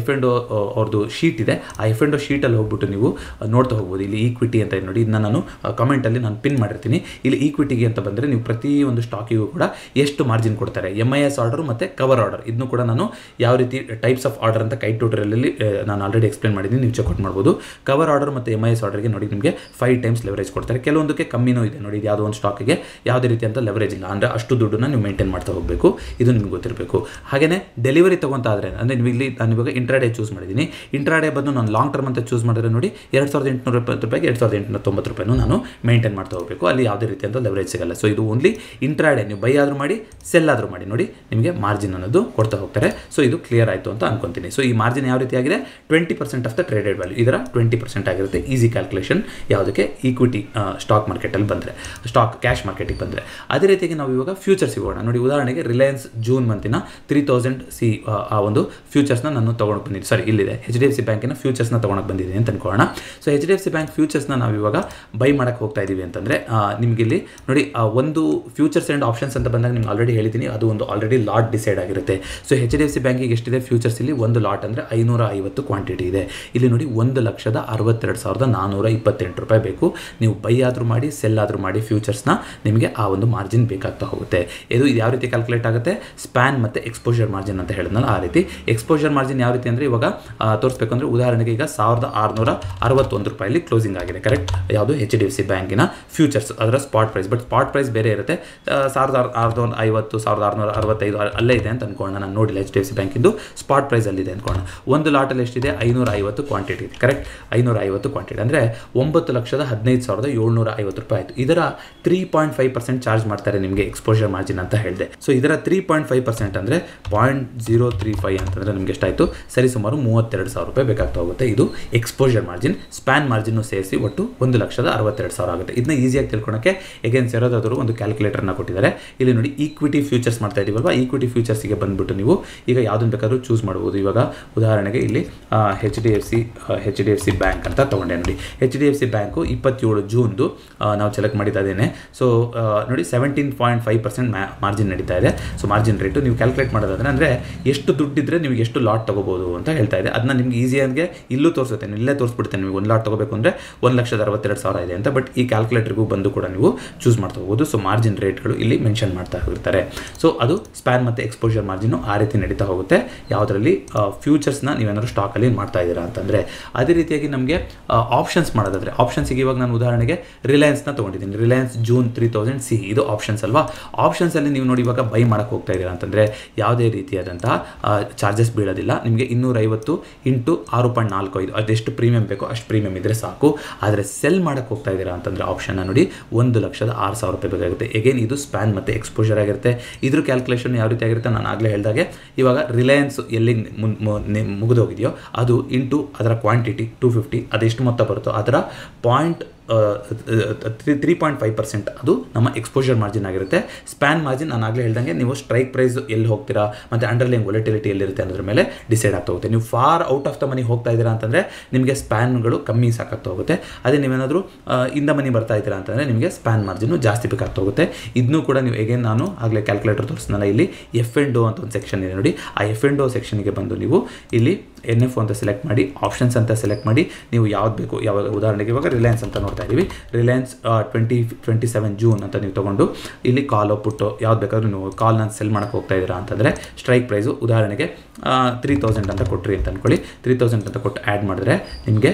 ಎಫ್ ಎಂಡೋ ಅವ್ರದ್ದು ಶೀಟ್ ಇದೆ ಆ ಎಫ್ ಓ ಶೀಟಲ್ಲಿ ಹೋಗ್ಬಿಟ್ಟು ನೀವು ನೋಡ್ತಾ ಹೋಗ್ಬೋದು ಇಲ್ಲಿ ಈಕ್ವಿಟಿ ಅಂತ ನೋಡಿ ಇದನ್ನ ನಾನು ಕಮೆಂಟಲ್ಲಿ ನಾನು ಪಿನ್ ಮಾಡಿರ್ತೀನಿ ಇಲ್ಲಿ ಈಕ್ವಿಟಿಗೆ ಅಂತ ಬಂದರೆ ನೀವು ಪ್ರತಿ ಒಂದು ಸ್ಟಾಕಿಗೂ ಕೂಡ ಎಷ್ಟು ಮಾರ್ಜಿನ್ ಕೊಡ್ತಾರೆ ಎಮ್ ಐ ಎಸ್ ಆರ್ಡರ್ ಮತ್ತು ಕವರ್ ಆರ್ಡರ್ ಇದನ್ನು ಕೂಡ ನಾನು ಯಾವ ರೀತಿ ಟೈಪ್ಸ್ ಆಫ್ ಆರ್ಡರ್ ಅಂತ ಕೈ ಟ್ಯೂಟರಲ್ಲಿ ನಾನು ಆಲ್ರೆಡಿ ಎಕ್ಸ್ಪ್ಲೇನ್ ಮಾಡಿದ್ದೀನಿ ನೀವು ಚೆಕ್ಔಟ್ ಮಾಡ್ಬೋದು ಕವರ್ ಆರ್ಡರ್ ಮತ್ತು ಎಮ್ ಐ ಎಸ್ ಆರ್ಡರ್ಗೆ ನೋಡಿ ನಿಮಗೆ ಫೈವ್ ಟೈಮ್ಸ್ ಲೆವರೇಜ್ ಕೊಡ್ತಾರೆ ಕೆಲವೊಂದಕ್ಕೆ ಕಮ್ಮಿನೂ ಇದೆ ನೋಡಿ ಇದು ಯಾವುದೋ ಒಂದು ಸ್ಟಾಕಿಗೆ ಯಾವುದೇ ರೀತಿ ಅಂತ ಲೆವರೇಜ್ ಇಲ್ಲ ಅಂದರೆ ಅಷ್ಟು ದುಡ್ಡನ್ನ ನೀವು ಮೇಂಟೈನ್ ಮಾಡ್ತಾ ಹೋಗಬೇಕು ಇದು ನಿಮ್ಗೆ ಗೊತ್ತಿರಬೇಕು ಹಾಗೆಯೇ ಡೆಲಿವರಿ ತೊಗೊಂತಾದ್ರೆ ಆದರೆ ಅಂದರೆ ನೀವು ಇಲ್ಲಿ ನಾನು ಇವಾಗ ಇಂಟ್ರಾಡೇ ಚೂಸ್ ಮಾಡಿದ್ದೀನಿ ಇಂಟ್ರಾಡೇ ಬಂದು ನಾನು ಲಾಂಗ್ ಟರ್ಮ್ ಅಂತ ಚೂಸ್ ಮಾಡಿದ್ರೆ ನೋಡಿ ಎರಡು ಸಾವಿರದ ಎಂಟುನೂರು ರೂಪಾಯಿ ಇಪ್ಪತ್ತು ರೂಪಾಯಿಗೆ ಎರಡು ಸಾವಿರದ ಎಂಟುನೂರ ತೊಂಬತ್ತು ರೂಪಾಯಿನೂ ನಾನು ಮೇಂಟೈನ್ ಮಾಡ್ತಾ ಹೋಗಬೇಕು ಅಲ್ಲಿ ಯಾವುದೇ ರೀತಿಯಂತ ಲೆವರೇಜ್ ಸಿಗಲ್ಲ ಸೊ ಇದು ಓನ್ಲಿ ಇಂಟ್ರಾಡೆ ನೀವು ಬೈ ಆದರೂ ಮಾಡಿ ಸೆಲ್ ಆದರೂ ಮಾಡಿ ನೋಡಿ ನಿಮಗೆ ಮಾರ್ಜಿನ್ ಅನ್ನೋದು ಕೊಡ್ತಾ ಹೋಗ್ತಾರೆ ಸೊ ಇದು ಕ್ಲಿಯರ್ ಆಯಿತು ಅಂತ ಅನ್ಕೊಂತೀನಿ ಸೊ ಈ ಮಾರ್ಜಿನ್ ಯಾವ ರೀತಿ ಆಗಿದೆ twenty percent of the traded value ಇದರ ಟ್ವೆಂಟಿ ಪರ್ಸೆಂಟ್ ಆಗಿರುತ್ತೆ ಈಸಿ ಕ್ಯಾಲ್ಕುಲೇಷನ್ ಯಾವುದಕ್ಕೆ ಈಕ್ವಿಟಿ ಸ್ಟಾಕ್ ಮಾರ್ಕೆಟಲ್ಲಿ ಬಂದರೆ ಸ್ಟಾಕ್ ಕ್ಯಾಶ್ ಮಾರ್ಕೆಟಿಗೆ ಬಂದರೆ ಅದೇ ರೀತಿಯಾಗಿ ನಾವು ಇವಾಗ ಫ್ಯೂಚರ್ಸ್ ಹೋಗೋಣ ನೋಡಿ ಉದಾಹರಣೆಗೆ ರಿಲಯನ್ಸ್ ಜೂನ್ ಮಂತಿನ ತ್ರೀ ತೌಸಂಡ್ ಸಿ ಆ ಒಂದು ಫ್ಯೂಚರ್ಸ್ನ ನಾನು ತೊಗೊಂಡು ಬಂದಿದ್ದೀನಿ ಸಾರಿ ಇಲ್ಲಿದೆ ಎಚ್ ಡಿ ಎಫ್ ಸಿ ಬ್ಯಾಂಕಿನ ಫ್ಯೂಚರ್ಸ್ನ ತೊಗೊಂಡು ಬಂದಿದ್ದೀನಿ ಅಂತ ಅನ್ಕೊಳ್ಳೋಣ so H D F C bank ಫ್ಯೂಚರ್ಸ್ನ ನಾವು ಇವಾಗ ಬೈ ಮಾಡಕ್ಕೆ ಹೋಗ್ತಾ ಇದ್ದೀವಿ ಅಂತಂದರೆ ಇಲ್ಲಿ ನೋಡಿ ಒಂದು ಫ್ಯೂಚರ್ಸ್ ಆ್ಯಂಡ್ ಆಪ್ಷನ್ಸ್ ಅಂತ ಬಂದಾಗ ನಿಮ್ಗೆ ಆಲ್ರೆಡಿ ಹೇಳಿದ್ದೀನಿ ಅದು ಒಂದು ಆಲ್ರೆಡಿ ಲಾಟ್ ಡಿಸೈಡ್ ಆಗಿರುತ್ತೆ so H D F C ಬ್ಯಾಂಕಿಗೆ ಎಷ್ಟಿದೆ ಫ್ಯೂಚರ್ಸ್ ಇಲ್ಲಿ ಒಂದು ಲಾಟ್ ಅಂದರೆ ಐನೂರ ಐವತ್ತು ಕ್ವಾಂಟಿಟಿ ಇದೆ ಇಲ್ಲಿ ನೋಡಿ ಒಂದು ಲಕ್ಷದ ಅರವತ್ತೆರಡು ಸಾವಿರದ ನಾನ್ನೂರ ಇಪ್ಪತ್ತೆಂಟು ರೂಪಾಯಿ ಬೇಕು ನೀವು ಬೈ ಆದರೂ ಮಾಡಿ ಸೆಲ್ ಆದರೂ ಮಾಡಿ ಫ್ಯೂಚರ್ಸ್ನ ನಿಮಗೆ ಆ ಒಂದು ಮಾರ್ಜಿನ್ ಬೇಕಾಗ್ತಾ ಹೋಗುತ್ತೆ ಇದು ಯಾವ ರೀತಿ ಕ್ಯಾಲ್ಕುಲೇಟ್ ಆಗುತ್ತೆ ಸ್ಪ್ಯಾನ್ ಮತ್ತು ಎಕ್ಸ್ಪೋಜರ್ ಮಾರ್ಜಿನ್ ಅಂತ ಹೇಳಿದ್ನಲ್ಲ ಆ ರೀತಿ ಎಕ್ಸ್ಪೋಜರ್ ಮಾರ್ಜಿನ್ ಯಾವ ರೀತಿ ಅಂದರೆ ಇವಾಗ ತೋರಿಸ್ಬೇಕಂದ್ರೆ ಉದಾಹರಣೆಗೆ ಈಗ ಸಾವಿರದ ಆರುನೂರ ಅರವತ್ತೊಂದು ರೂಪಾಯಿ ಕ್ಲೋಸಿಂಗ್ ಆಗಿದೆ ಕರೆಕ್ಟ್ ಯಾವುದು ಎಚ್ ಡಿ ಎಫ್ ಸಿ ಬ್ಯಾಂಕಿನ ಫ್ಯೂಚರ್ಸ್ ಅದರ spot price but spot price ಬೇರೆ ಇರುತ್ತೆ ಸಾವಿರದ ಒಂದು ಐವತ್ತು ಸಾವಿರದ ಆರುನೂರ ಅರವತ್ತೈದು ಅಲ್ಲೇ ಇದೆ ಅಂತ ಅಂದ್ಕೊಳ್ಳೋಣ ನಾನು ನೋಡಿಲ್ಲ ಎಚ್ ಡಿ ಎಫ್ ಸಿ ಬ್ಯಾಂಕಿಂದು ಸ್ಪಾಟ್ ಪ್ರೈಸಲ್ಲಿದೆ ಅಂದ್ಕೊಳ್ಳೋಣ ಒಂದು ಲಾಟಲ್ಲಿ ಎಷ್ಟಿದೆ ಐನೂರ ಐವತ್ತು ಕ್ವಾಂಟಿಟಿ ಇದೆ ಕರೆಕ್ಟ್ ಐನೂರ ಐವತ್ತು ಕ್ವಾಂಟಿಟಿ ಅಂದರೆ ಒಂಬತ್ತು ಲಕ್ಷದ ಹದಿನೈದು ಸಾವಿರದ ಏಳ್ನೂರ ಐವತ್ತು ರೂಪಾಯಿ ಆಯಿತು ಇದರ three point five percent charge ಮಾಡ್ತಾರೆ ನಿಮಗೆ ಎಕ್ಸ್ಪೋಜರ್ ಮಾರ್ಜಿನ್ ಅಂತ ಹೇಳಿದೆ ಸೊ ಇದರ ತ್ರೀ ಪಾಯಿಂಟ್ ಫೈವ್ ಪರ್ಸೆಂಟ್ ಅಂದರೆ ಪಾಯಿಂಟ್ ಜೀರೋ ತ್ರೀ ಫೈವ್ ಅಂತಂದರೆ ನಿಮಗೆ ಎಷ್ಟಾಯಿತು ಸುಮಾರು ಮೂವತ್ತೆರಡು ಸಾವಿರ ರೂಪಾಯಿ ಬೇಕಾಗ್ತಾ ಹೋಗುತ್ತೆ ಇದು ಎಕ್ಸ್ಪೋಜರ್ ಮಾರ್ಜಿನ್ ಸ್ಪ್ಯಾನ್ ಮಾರ್ಜಿನ್ ಅದನ್ನು ಸೇರಿಸಿ ಒಟ್ಟು ಒಂದು ಲಕ್ಷದ ಅರವತ್ತೆರಡು ಸಾವಿರ ಆಗುತ್ತೆ ಇದನ್ನ ಈಸಿಯಾಗಿ ತಿಳ್ಕೊಳಕ್ಕೆ ಎಗೇನ್ಸ್ ಯಾರಾದರೂ ಒಂದು ಕ್ಯಾಲ್ಕುಲೇಟರ್ನ ಕೊಟ್ಟಿದ್ದಾರೆ ಇಲ್ಲಿ ನೋಡಿ ಈಕ್ವಿಟಿ ಫ್ಯೂಚರ್ಸ್ ಮಾಡ್ತಾ ಇದ್ದೀವಲ್ವಾ ಈಕ್ವಿಟಿ ಫ್ಯೂಚರ್ಸ್ಗೆ ಬಂದ್ಬಿಟ್ಟು ನೀವು ಈಗ ಯಾವುದನ್ನು ಬೇಕಾದರೂ ಚೂಸ್ ಮಾಡ್ಬೋದು ಇವಾಗ ಉದಾಹರಣೆಗೆ ಇಲ್ಲಿ H D F C H D F C bank ಅಂತ ತಗೊಂಡೆ ನೋಡಿ H D F C bank ಇಪ್ಪತ್ತೇಳು ಜೂನ್ದು ನಾವು ಸೆಲೆಕ್ಟ್ ಮಾಡಿದ್ದೇನೆ ಸೊ ನೋಡಿ seventeen point five percent margin ನಡೀತಾ ಇದೆ ಸೊ ಮಾರ್ಜಿನ್ ರೇಟು ನೀವು ಕ್ಯಾಲ್ಕುಲೇಟ್ ಮಾಡೋದಾದ್ರೆ ಅಂದರೆ ಎಷ್ಟು ದುಡ್ಡಿದ್ರೆ ನಿಮಗೆ ಎಷ್ಟು ಲಾಟ್ ತಗೋಬಹುದು ಅಂತ ಹೇಳ್ತಾ ಇದೆ ಅದನ್ನ ನಿಮ್ಗೆ ಈಸಿಯಾಗಿ ಇಲ್ಲೂ ತೋರಿಸುತ್ತೆ ಇಲ್ಲೇ ತೋರಿಸ್ಬಿಡ್ತೇನೆ ನಿಮಗೆ ಒಂದು ಲಾಟ್ ತೊಗೋಬೇಕು ಅಂದರೆ ಒಂದು ಲಕ್ಷದ ಅರವತ್ತೆರಡು ಸಾವಿರ ಇದೆ ಅಂತ ಬಟ್ ಈ ಕ್ಯಾಲ್ಕುಲೇಟರ್ಗೂ ಬಂದು ಕೂಡ ನೀವು ಚೂಸ್ ಹೋಗಬಹುದು ಸೊ ಮಾರ್ಜಿನ್ ರೇಟ್ಗಳು ಇಲ್ಲಿ ಮೆನ್ಷನ್ ಮಾಡ್ತಾ ಹೋಗಿರ್ತಾರೆ ಸೊ ಅದು ಸ್ಪ್ಯಾನ್ ಮತ್ತು ಎಕ್ಸ್ಪೋಜರ್ ಮಾರ್ಜಿನ್ ಆ ರೀತಿ ನಡೀತಾ ಹೋಗುತ್ತೆ ಯಾವುದರಲ್ಲಿ ಫ್ಯೂಚರ್ಸ್ನ ನೀವೇನಾದ್ರು ಸ್ಟಾಕಲ್ಲಿ ಮಾಡ್ತಾ ಇದ್ದೀರಾ ಅಂತಂದರೆ ಅದೇ ರೀತಿಯಾಗಿ ನಮಗೆ ಆಪ್ಷನ್ಸ್ ಮಾಡೋದಾದರೆ ಆಪ್ಷನ್ಸಿಗೆ ಇವಾಗ ನಾನು ಉದಾಹರಣೆಗೆ ರಿಲಯನ್ಸ್ನ ತೊಗೊಂಡಿದ್ದೀನಿ Reliance June three thousand C ಇದು ಆಪ್ಷನ್ಸ್ ಅಲ್ವಾ ಆಪ್ಷನ್ಸಲ್ಲಿ ನೀವು ನೋಡಿ ಇವಾಗ ಬೈ ಮಾಡೋಕ್ಕೆ ಹೋಗ್ತಾ ಇದ್ದೀರಾ ಅಂತಂದರೆ ಯಾವುದೇ ರೀತಿಯಾದಂತಹ ಚಾರ್ಜಸ್ ಬೀಳೋದಿಲ್ಲ ನಿಮಗೆ ಇನ್ನೂರೈವತ್ತು ಇಂಟು ಆರು ಪಾಯಿಂಟ್ ನಾಲ್ಕು ಐದು ಅದೆಷ್ಟು ಪ್ರೀಮಿಯಂ ಬೇಕೋ ಅಷ್ಟು ಪ್ರೀಮಿಯಂ ಇದ್ದರೆ ಸಾಕು ಸಾಕು ಆದರೆ ಸೆಲ್ ಮಾಡೋಕ್ಕೆ ಹೋಗ್ತಾ ಇದ್ದೀರಾ ಅಂತಂದರೆ ಆಪ್ಷನ್ನ ನೋಡಿ ಒಂದು ಲಕ್ಷದ ಆರು ಸಾವಿರ ರೂಪಾಯಿ ಬೇಕಾಗುತ್ತೆ ಎಗೇನ್ ಇದು ಸ್ಪ್ಯಾನ್ ಮತ್ತು ಎಕ್ಸ್ಪೋಜರ್ ಆಗಿರುತ್ತೆ ಇದ್ರ ಕ್ಯಾಲ್ಕುಲೇಷನ್ ಯಾವ ರೀತಿ ಆಗಿರುತ್ತೆ ನಾನು ಆಗಲೇ ಹೇಳಿದಾಗೆ ಇವಾಗ ರಿಲಯನ್ಸ್ ಎಲ್ಲಿ ಮುಗಿದೋಗಿದೆಯೋ ಅದು ಇಂಟು ಅದರ ಕ್ವಾಂಟಿಟಿ ಟು ಫಿಫ್ಟಿ ಅದೆಷ್ಟು ಮೊತ್ತ ಬರುತ್ತೋ ಅದರ point three three point five percent ಅದು ನಮ್ಮ ಎಕ್ಸ್ಪೋಜರ್ ಮಾರ್ಜಿನ್ ಆಗಿರುತ್ತೆ ಸ್ಪ್ಯಾನ್ ಮಾರ್ಜಿನ್ ನಾನು ಆಗಲೇ ಹೇಳ್ದಂಗೆ ನೀವು ಸ್ಟ್ರೈಕ್ ಪ್ರೈಸ್ ಎಲ್ಲಿ ಹೋಗ್ತೀರಾ ಮತ್ತು ಅಂಡರ್ಲಿಂಗ್ ವೊಲೆಟಿಲಿಟಿ ಎಲ್ಲಿರುತ್ತೆ ಅನ್ನೋದ್ರ ಮೇಲೆ ಡಿಸೈಡ್ ಆಗ್ತಾ ಹೋಗುತ್ತೆ ನೀವು far out of the money ಹೋಗ್ತಾ ಇದ್ದೀರಾ ಅಂತಂದರೆ ನಿಮಗೆ ಸ್ಪ್ಯಾನ್ಗಳು ಕಮ್ಮಿ ಸಾಕಾಗ್ತಾ ಹೋಗುತ್ತೆ ಅದೇ ನೀವೇನಾದರೂ ಇಂದ ಮನಿ ಬರ್ತಾ ಇದ್ದೀರಾ ಅಂತಂದರೆ ನಿಮಗೆ ಸ್ಪ್ಯಾನ್ ಮಾರ್ಜಿನ್ನು ಜಾಸ್ತಿ ಬೇಕಾಗ್ತಾ ಹೋಗುತ್ತೆ ಇದನ್ನು ಕೂಡ ನೀವು ಹೇಗೆ ನಾನು ಆಗಲೇ ಕ್ಯಾಲ್ಕುಲೇಟರ್ ತೋರಿಸ್ನಲ್ಲ ಇಲ್ಲಿ ಎಫ್ ಎನ್ ಡೋ ಅಂತ ಒಂದು ಸೆಕ್ಷನ್ ಇದೆ ನೋಡಿ ಆ ಎಫ್ ಎನ್ ಡೋ ಸೆಕ್ಷನ್ಗೆ ಬಂದು ನೀವು ಇಲ್ಲಿ ಎನ್ ಎಫ್ ಅಂತ ಸೆಲೆಕ್ಟ್ ಮಾಡಿ ಆಪ್ಷನ್ಸ್ ಅಂತ ಸೆಲೆಕ್ಟ್ ಮಾಡಿ ನೀವು ಯಾವ್ದು ಬೇಕು ಯಾವಾಗ ಉದಾಹರಣೆಗೆ ಇವಾಗ ರಿಲಯನ್ಸ್ ಅಂತ ನೋಡ್ತಾ ಇದ್ದೀವಿ Reliance twenty twenty seven June ಅಂತ ನೀವು ತೊಗೊಂಡು ಇಲ್ಲಿ ಕಾಲ್ ಪುಟ್ಟು ಯಾವ್ದು ಬೇಕಾದರೂ ನೀವು ಕಾಲ್ ನಾನು ಸೆಲ್ ಮಾಡೋಕ್ಕೆ ಹೋಗ್ತಾ ಇದ್ದೀರಾ ಅಂತಂದರೆ ಸ್ಟ್ರೈಕ್ ಪ್ರೈಸು ಉದಾಹರಣೆಗೆ ತ್ರೀ ತೌಸಂಡ್ ಅಂತ ಕೊಟ್ಟಿರಿ ಅಂತ ಅಂದ್ಕೊಳ್ಳಿ ತ್ರೀ ತೌಸಂಡ್ ಅಂತ ಕೊಟ್ಟು ಆ್ಯಡ್ ಮಾಡಿದ್ರೆ ನಿಮಗೆ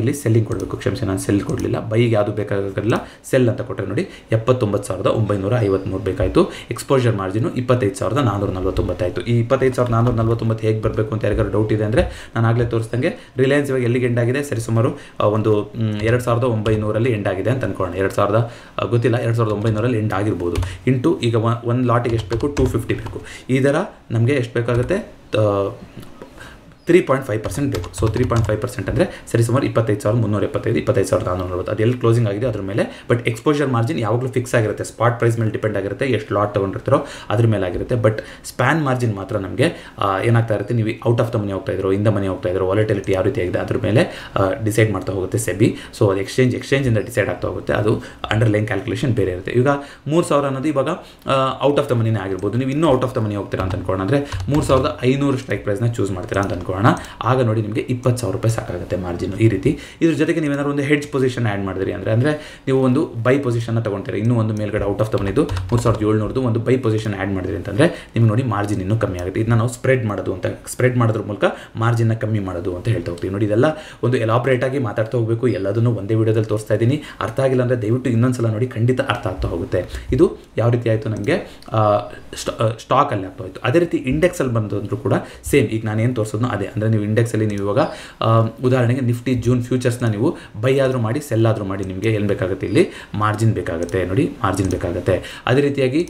ಇಲ್ಲಿ ಸೆಲ್ಲಿಂಗ್ ಕೊಡಬೇಕು ಕ್ಷಮಿಸಿ ನಾನು ಸೆಲ್ ಕೊಡಲಿಲ್ಲ ಬೈಗೆ ಯಾವುದು ಬೇಕಾಗಿರಲಿಲ್ಲ ಸೆಲ್ ಅಂತ ಕೊಟ್ಟರೆ ನೋಡಿ ಎಪ್ಪತ್ತೊಂಬತ್ತು ಸಾವಿರದ ಒಂಬೈನೂರ ಐವತ್ತ್ಮೂರು ಬೇಕಾಯಿತು ಎಕ್ಸ್ಪೋಜರ್ ಮಾರ್ಜಿನು ಇಪ್ಪತ್ತೈದು ಸಾವಿರದ ನಾನ್ನೂರ ನಲ್ವತ್ತೊಂಬತ್ತಾಯಿತು ಈ ಇಪ್ಪತ್ತೈದು ಸಾವಿರದ ನಾನ್ನೂರ ನಲ್ವತ್ತೊಂಬತ್ತು ಹೇಗೆ ಬರಬೇಕು ಅಂತ ಯಾರಿಗಾರು ಡೌಟ್ ಇದೆ ಅಂದರೆ ಅಂದರೆ ನಾನು ಆಗಲೇ ತೋರಿಸ್ದಂಗೆ ರಿಲಯನ್ಸ್ ಇವಾಗ ಎಲ್ಲಿಗೆ ಸರಿ ಸುಮಾರು ಒಂದು ಎರಡ್ ಸಾವಿರದ ಒಂಬೈನೂರಲ್ಲಿ ಆಗಿದೆ ಅಂತ ಅಂದ್ಕೊಳ್ಳೋಣ ಎರಡು ಸಾವಿರದ ಗೊತ್ತಿಲ್ಲ ಎರಡು ಸಾವಿರದ ಒಂಬೈನೂರಲ್ಲಿ ಎಂಡ್ ಆಗಿರ್ಬೋದು ಇಂಟು ಈಗ ಒನ್ ಲಾಟಿಗೆ ಎಷ್ಟು ಬೇಕು ಟೂ ಫಿಫ್ಟಿ ಬೇಕು ಈ ಥರ ನಮಗೆ ಎಷ್ಟು ಬೇಕಾಗುತ್ತೆ ತ್ರೀ ಪಾಯಿಂಟ್ ಫೈವ್ ಪರ್ಸೆಂಟ್ ಬೇಕು so three point five percent ಅಂದರೆ ಸರಿ ಸುಮಾರು ಇಪ್ಪತ್ತೈದು ಸಾವಿರದ ಮುನ್ನೂರ ಎಪ್ಪತ್ತೈದು ಇಪ್ಪತ್ತೈದು ಸಾವಿರದ ನಾನ್ನೂರ ಅದು ಎಲ್ಲಿ ಕ್ಲೋಸಿಂಗ್ ಆಗಿದೆ ಅದ್ರ ಮೇಲೆ ಬಟ್ ಎಕ್ಸ್ಪೋಜರ್ ಮಾರ್ಜಿನ್ ಯಾವಾಗಲೂ ಫಿಕ್ಸ್ ಆಗಿರುತ್ತೆ ಸ್ಪಾಟ್ ಪ್ರೈಸ್ ಮೇಲೆ ಡಿಪೆಂಡ್ ಆಗಿರುತ್ತೆ ಎಷ್ಟು ಲಾಟ್ ತೊಗೊಂಡಿರ್ತಾರೋ ಅದ್ರ ಮೇಲೆ ಆಗಿರುತ್ತೆ ಬಟ್ ಸ್ಪ್ಯಾನ್ ಮಾರ್ಜಿನ್ ಮಾತ್ರ ನಮಗೆ ಏನಾಗ್ತಾ ಇರುತ್ತೆ ನೀವು ಔಟ್ ಆಫ್ ದ ಮನಿ ಹೋಗ್ತಾ ಇದ್ರು ಇಂದ ಮನಿ ಹೋಗ್ತಾ ಇದ್ರು ವಾಲಿಟಿಲಿಟಿ ಯಾವ ರೀತಿ ಆಗಿದೆ ಅದ್ರ ಮೇಲೆ ಡಿಸೈಡ್ ಮಾಡ್ತಾ ಹೋಗುತ್ತೆ ಸೆಬಿ ಸೊ ಅದು ಎಕ್ಸ್ಚೇಂಜ್ ಎಕ್ಸ್ಚೇಂಜಿಂದ ಡಿಸೈಡ್ ಆಗ್ತಾ ಹೋಗುತ್ತೆ ಅದು ಅಂಡರ್ ಲೈನ್ ಕ್ಯಾಲ್ಕುಲೇಷನ್ ಬೇರೆ ಇರುತ್ತೆ ಈಗ ಮೂರು ಸಾವಿರ ಅನ್ನೋದು ಇವಾಗ ಔಟ್ ಆಫ್ ದ ಮನಿನೇ ಆಗಿರ್ಬೋದು ನೀವು ಇನ್ನೂ ಔಟ್ ಆಫ್ ದ ಮನಿ ಹೋಗ್ತೀರಾ ಅಂತ ಅಂದ್ಕೊಂಡ್ರೆ ಅಂದರೆ ಮೂರು ಸಾವಿರದ ಐನೂರು ಸ್ಟ್ರೈಕ್ ಪ್ರೈಸ್ನ ಚೂಸ್ ಮಾಡ್ತೀರಾ ಅಂತ ಅಂದ್ಕೊಂಡು ಹಾಕೊಳ್ಳೋಣ ಆಗ ನೋಡಿ ನಿಮಗೆ ಇಪ್ಪತ್ತು ಸಾವಿರ ರೂಪಾಯಿ ಸಾಕಾಗುತ್ತೆ ಮಾರ್ಜಿನ್ ಈ ರೀತಿ ಇದ್ರ ಜೊತೆಗೆ ನೀವೇನಾದ್ರು ಒಂದು ಹೆಡ್ಜ್ ಪೊಸಿಷನ್ ಆ್ಯಡ್ ಮಾಡಿದ್ರಿ ಅಂದರೆ ಅಂದರೆ ನೀವು ಒಂದು ಬೈ ಪೊಸಿಷನ್ನ ತೊಗೊಳ್ತೀರಿ ಇನ್ನೂ ಒಂದು ಮೇಲ್ಗಡೆ ಔಟ್ ಆಫ್ ತಗೊಂಡಿದ್ದು ಮೂರು ಸಾವಿರದ ಏಳ್ನೂರದು ಒಂದು ಬೈ ಪೊಸಿಷನ್ ಆ್ಯಡ್ ಮಾಡಿದ್ರಿ ಅಂತಂದರೆ ನಿಮ್ಗೆ ನೋಡಿ ಮಾರ್ಜಿನ್ ಇನ್ನೂ ಕಮ್ಮಿ ಆಗುತ್ತೆ ಇದನ್ನ ನಾವು ಸ್ಪ್ರೆಡ್ ಮಾಡೋದು ಅಂತ ಸ್ಪ್ರೆಡ್ ಮಾಡೋದ್ರ ಮೂಲಕ ಮಾರ್ಜಿನ್ನ ಕಮ್ಮಿ ಮಾಡೋದು ಅಂತ ಹೇಳ್ತಾ ಹೋಗ್ತೀವಿ ನೋಡಿ ಇದೆಲ್ಲ ಒಂದು ಆಗಿ ಮಾತಾಡ್ತಾ ಹೋಗಬೇಕು ಎಲ್ಲದನ್ನು ಒಂದೇ ವಿಡಿಯೋದಲ್ಲಿ ತೋರಿಸ್ತಾ ಇದ್ದೀನಿ ಅರ್ಥ ಆಗಿಲ್ಲ ಅಂದರೆ ದಯವಿಟ್ಟು ಸಲ ನೋಡಿ ಖಂಡಿತ ಅರ್ಥ ಆಗ್ತಾ ಹೋಗುತ್ತೆ ಇದು ಯಾವ ರೀತಿ ಆಯಿತು ನನಗೆ ಸ್ಟಾಕಲ್ಲಿ ಆಗ್ತಾ ಹೋಯಿತು ಅದೇ ರೀತಿ ಇಂಡೆಕ್ಸಲ್ಲಿ ಬಂದಂದ್ರೂ ಕೂಡ ಸೇಮ್ ಈಗ ನಾನು ಏನು ತೋರಿಸೋದು ಅದೇ ಅಂದ್ರೆ ಅಂದರೆ ನೀವು ಇಂಡೆಕ್ಸಲ್ಲಿ ನೀವು ಇವಾಗ ಉದಾಹರಣೆಗೆ ನಿಫ್ಟಿ ಜೂನ್ ಫ್ಯೂಚರ್ಸ್ನ ನೀವು ಬೈ ಆದರೂ ಮಾಡಿ ಸೆಲ್ ಆದರೂ ಮಾಡಿ ನಿಮಗೆ ಏನು ಬೇಕಾಗುತ್ತೆ ಇಲ್ಲಿ ಮಾರ್ಜಿನ್ ಬೇಕಾಗುತ್ತೆ ನೋಡಿ ಮಾರ್ಜಿನ್ ಬೇಕಾಗುತ್ತೆ ಅದೇ ರೀತಿಯಾಗಿ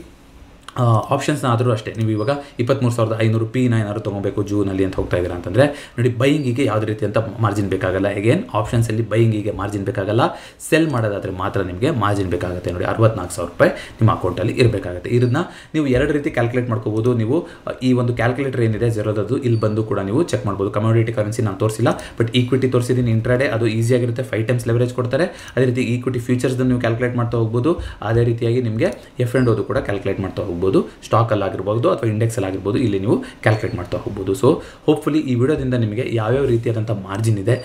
ಆಪ್ಷನ್ಸ್ನ ಆದರೂ ಅಷ್ಟೇ ನೀವು ಇವಾಗ ಇಪ್ಪತ್ತ್ಮೂರು ಸಾವಿರದ ಐನೂರು ಪೀನ ಏನಾದ್ರು ತೊಗೊಬೇಕು ಜೂನಲ್ಲಿ ಅಂತ ಹೋಗ್ತಾ ಇದ್ದೀರಾ ಅಂತಂದರೆ ನೋಡಿ ಬೈಯಿಂಗಿಗೆ ಯಾವುದೇ ರೀತಿ ಅಂತ ಮಾರ್ಜಿನ್ ಬೇಕಾಗಲ್ಲ ಎಗೇನ್ ಆಪ್ಷನ್ಸಲ್ಲಿ ಬೈಯಿಂಗಿಗೆ ಮಾರ್ಜಿನ್ ಬೇಕಾಗಲ್ಲ ಸೆಲ್ ಮಾಡೋದಾದರೆ ಮಾತ್ರ ನಿಮಗೆ ಮಾರ್ಜಿನ್ ಬೇಕಾಗುತ್ತೆ ನೋಡಿ ಅರವತ್ನಾಲ್ಕು ಸಾವಿರ ರೂಪಾಯಿ ನಿಮ್ಮ ಅಕೌಂಟಲ್ಲಿ ಇರಬೇಕಾಗುತ್ತೆ ಇದನ್ನ ನೀವು ಎರಡು ರೀತಿ ಕ್ಯಾಲ್ಕುಲೇಟ್ ಮಾಡ್ಕೋಬೋದು ನೀವು ಈ ಒಂದು ಕ್ಯಾಲ್ಕುಲೇಟರ್ ಏನಿದೆ ಜರೋದದು ಇಲ್ಲಿ ಬಂದು ಕೂಡ ನೀವು ಚೆಕ್ ಮಾಡ್ಬೋದು ಕಮ್ಯುನಿಟಿ ಕರೆನ್ಸಿ ನಾನು ತೋರಿಸಿಲ್ಲ ಬಟ್ ಈಕ್ವಿಟಿ ತೋರಿಸಿದ್ದೀನಿ ಇಂಟ್ರಾಡೆ ಅದು ಈಸಿಯಾಗಿರುತ್ತೆ ಫೈವ್ ಟೈಮ್ಸ್ ಲೆವರೇಜ್ ಕೊಡ್ತಾರೆ ಅದೇ ರೀತಿ ಈಕ್ವಿಟಿ ಫ್ಯೂಚರ್ಸ್ ನೀವು ಕ್ಯಾಲ್ಕುಲೇಟ್ ಮಾಡ್ತಾ ಹೋಗ್ಬೋದು ಅದೇ ರೀತಿಯಾಗಿ ನಿಮಗೆ ಎಫ್ ಎಂಡ್ ಓದು ಕೂಡ ಕ್ಯಾಲ್ಕುಲೇಟ್ ಮಾಡ್ತಾ ಹೋಗ್ಬೋದು ಆಗಿರ್ಬೋದು ಸ್ಟಾಕಲ್ಲಿ ಆಗಿರ್ಬೋದು ಅಥವಾ ಇಂಡೆಕ್ಸಲ್ಲಿ ಆಗಿರ್ಬೋದು ಇಲ್ಲಿ ನೀವು ಕ್ಯಾಲ್ಕುಲೇಟ್ ಮಾಡ್ತಾ ಹೋಗ್ಬೋದು ಸೊ ಹೋಪ್ಫುಲಿ ಈ ವಿಡಿಯೋದಿಂದ ನಿಮಗೆ ಯಾವ್ಯಾವ ರೀತಿಯಾದಂಥ ಮಾರ್ಜಿನ್ ಇದೆ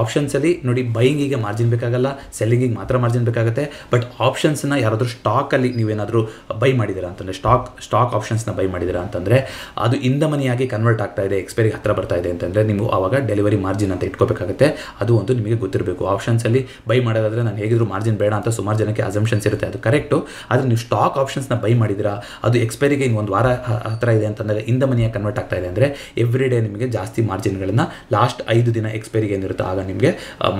ಆಪ್ಷನ್ಸಲ್ಲಿ ನೋಡಿ ಬೈಯಿಂಗಿಗೆ ಮಾರ್ಜಿನ್ ಬೇಕಾಗಲ್ಲ ಸೆಲ್ಲಿಂಗಿಗೆ ಮಾತ್ರ ಮಾರ್ಜಿನ್ ಬೇಕಾಗುತ್ತೆ ಬಟ್ ಆಪ್ಷನ್ಸ್ನ ಯಾರಾದರೂ ಸ್ಟಾಕಲ್ಲಿ ನೀವೇನಾದರೂ ಬೈ ಮಾಡಿದ್ದೀರಾ ಅಂತಂದರೆ ಸ್ಟಾಕ್ ಸ್ಟಾಕ್ ಆಪ್ಷನ್ಸ್ನ ಬೈ ಮಾಡಿದ್ದೀರಾ ಅಂತಂದರೆ ಅದು ಇಂದ ಮನೆಯಾಗಿ ಕನ್ವರ್ಟ್ ಆಗ್ತಾ ಇದೆ ಎಕ್ಸ್ಪೈರಿಗೆ ಹತ್ತಿರ ಬರ್ತಾ ಇದೆ ಅಂತಂದರೆ ನೀವು ಆವಾಗ ಡೆಲಿವರಿ ಮಾರ್ಜಿನ್ ಅಂತ ಇಟ್ಕೋಬೇಕಾಗುತ್ತೆ ಅದು ಒಂದು ನಿಮಗೆ ಗೊತ್ತಿರಬೇಕು ಆಪ್ಷನ್ಸಲ್ಲಿ ಬೈ ಮಾಡೋದಾದರೆ ನಾನು ಹೇಗಿದ್ರು ಮಾರ್ಜಿನ್ ಬೇಡ ಅಂತ ಸುಮಾರು ಜನಕ್ಕೆ ಅಸಂಪ್ಷನ್ಸ್ ಇರುತ್ತೆ ಅದು ಕರೆಕ್ಟು ಆದರೆ ನೀವು ಸ್ಟಾಕ್ ಆಪ್ಷನ್ಸ್ನ ಬೈ ಮಾಡಿದ್ದೀರಾ ಅದು ಎಕ್ಸ್ಪೈರಿಗೆ ಇನ್ನು ಒಂದು ವಾರ ಹತ್ರ ಇದೆ ಅಂತಂದಾಗ ಇಂದ ಮನಿಯಾಗಿ ಕನ್ವರ್ಟ್ ಆಗ್ತಾ ಇದೆ ಅಂದರೆ ಎವ್ರಿ ಡೇ ನಿಮಗೆ ಜಾಸ್ತಿ ಮಾರ್ಜಿನ್ಗಳನ್ನು ಲಾಸ್ಟ್ ಐದು ದಿನ ಎಕ್ಸ್ಪೈರಿಗೆ ಏನಿರುತ್ತೆ ಆಗ ನಿಮಗೆ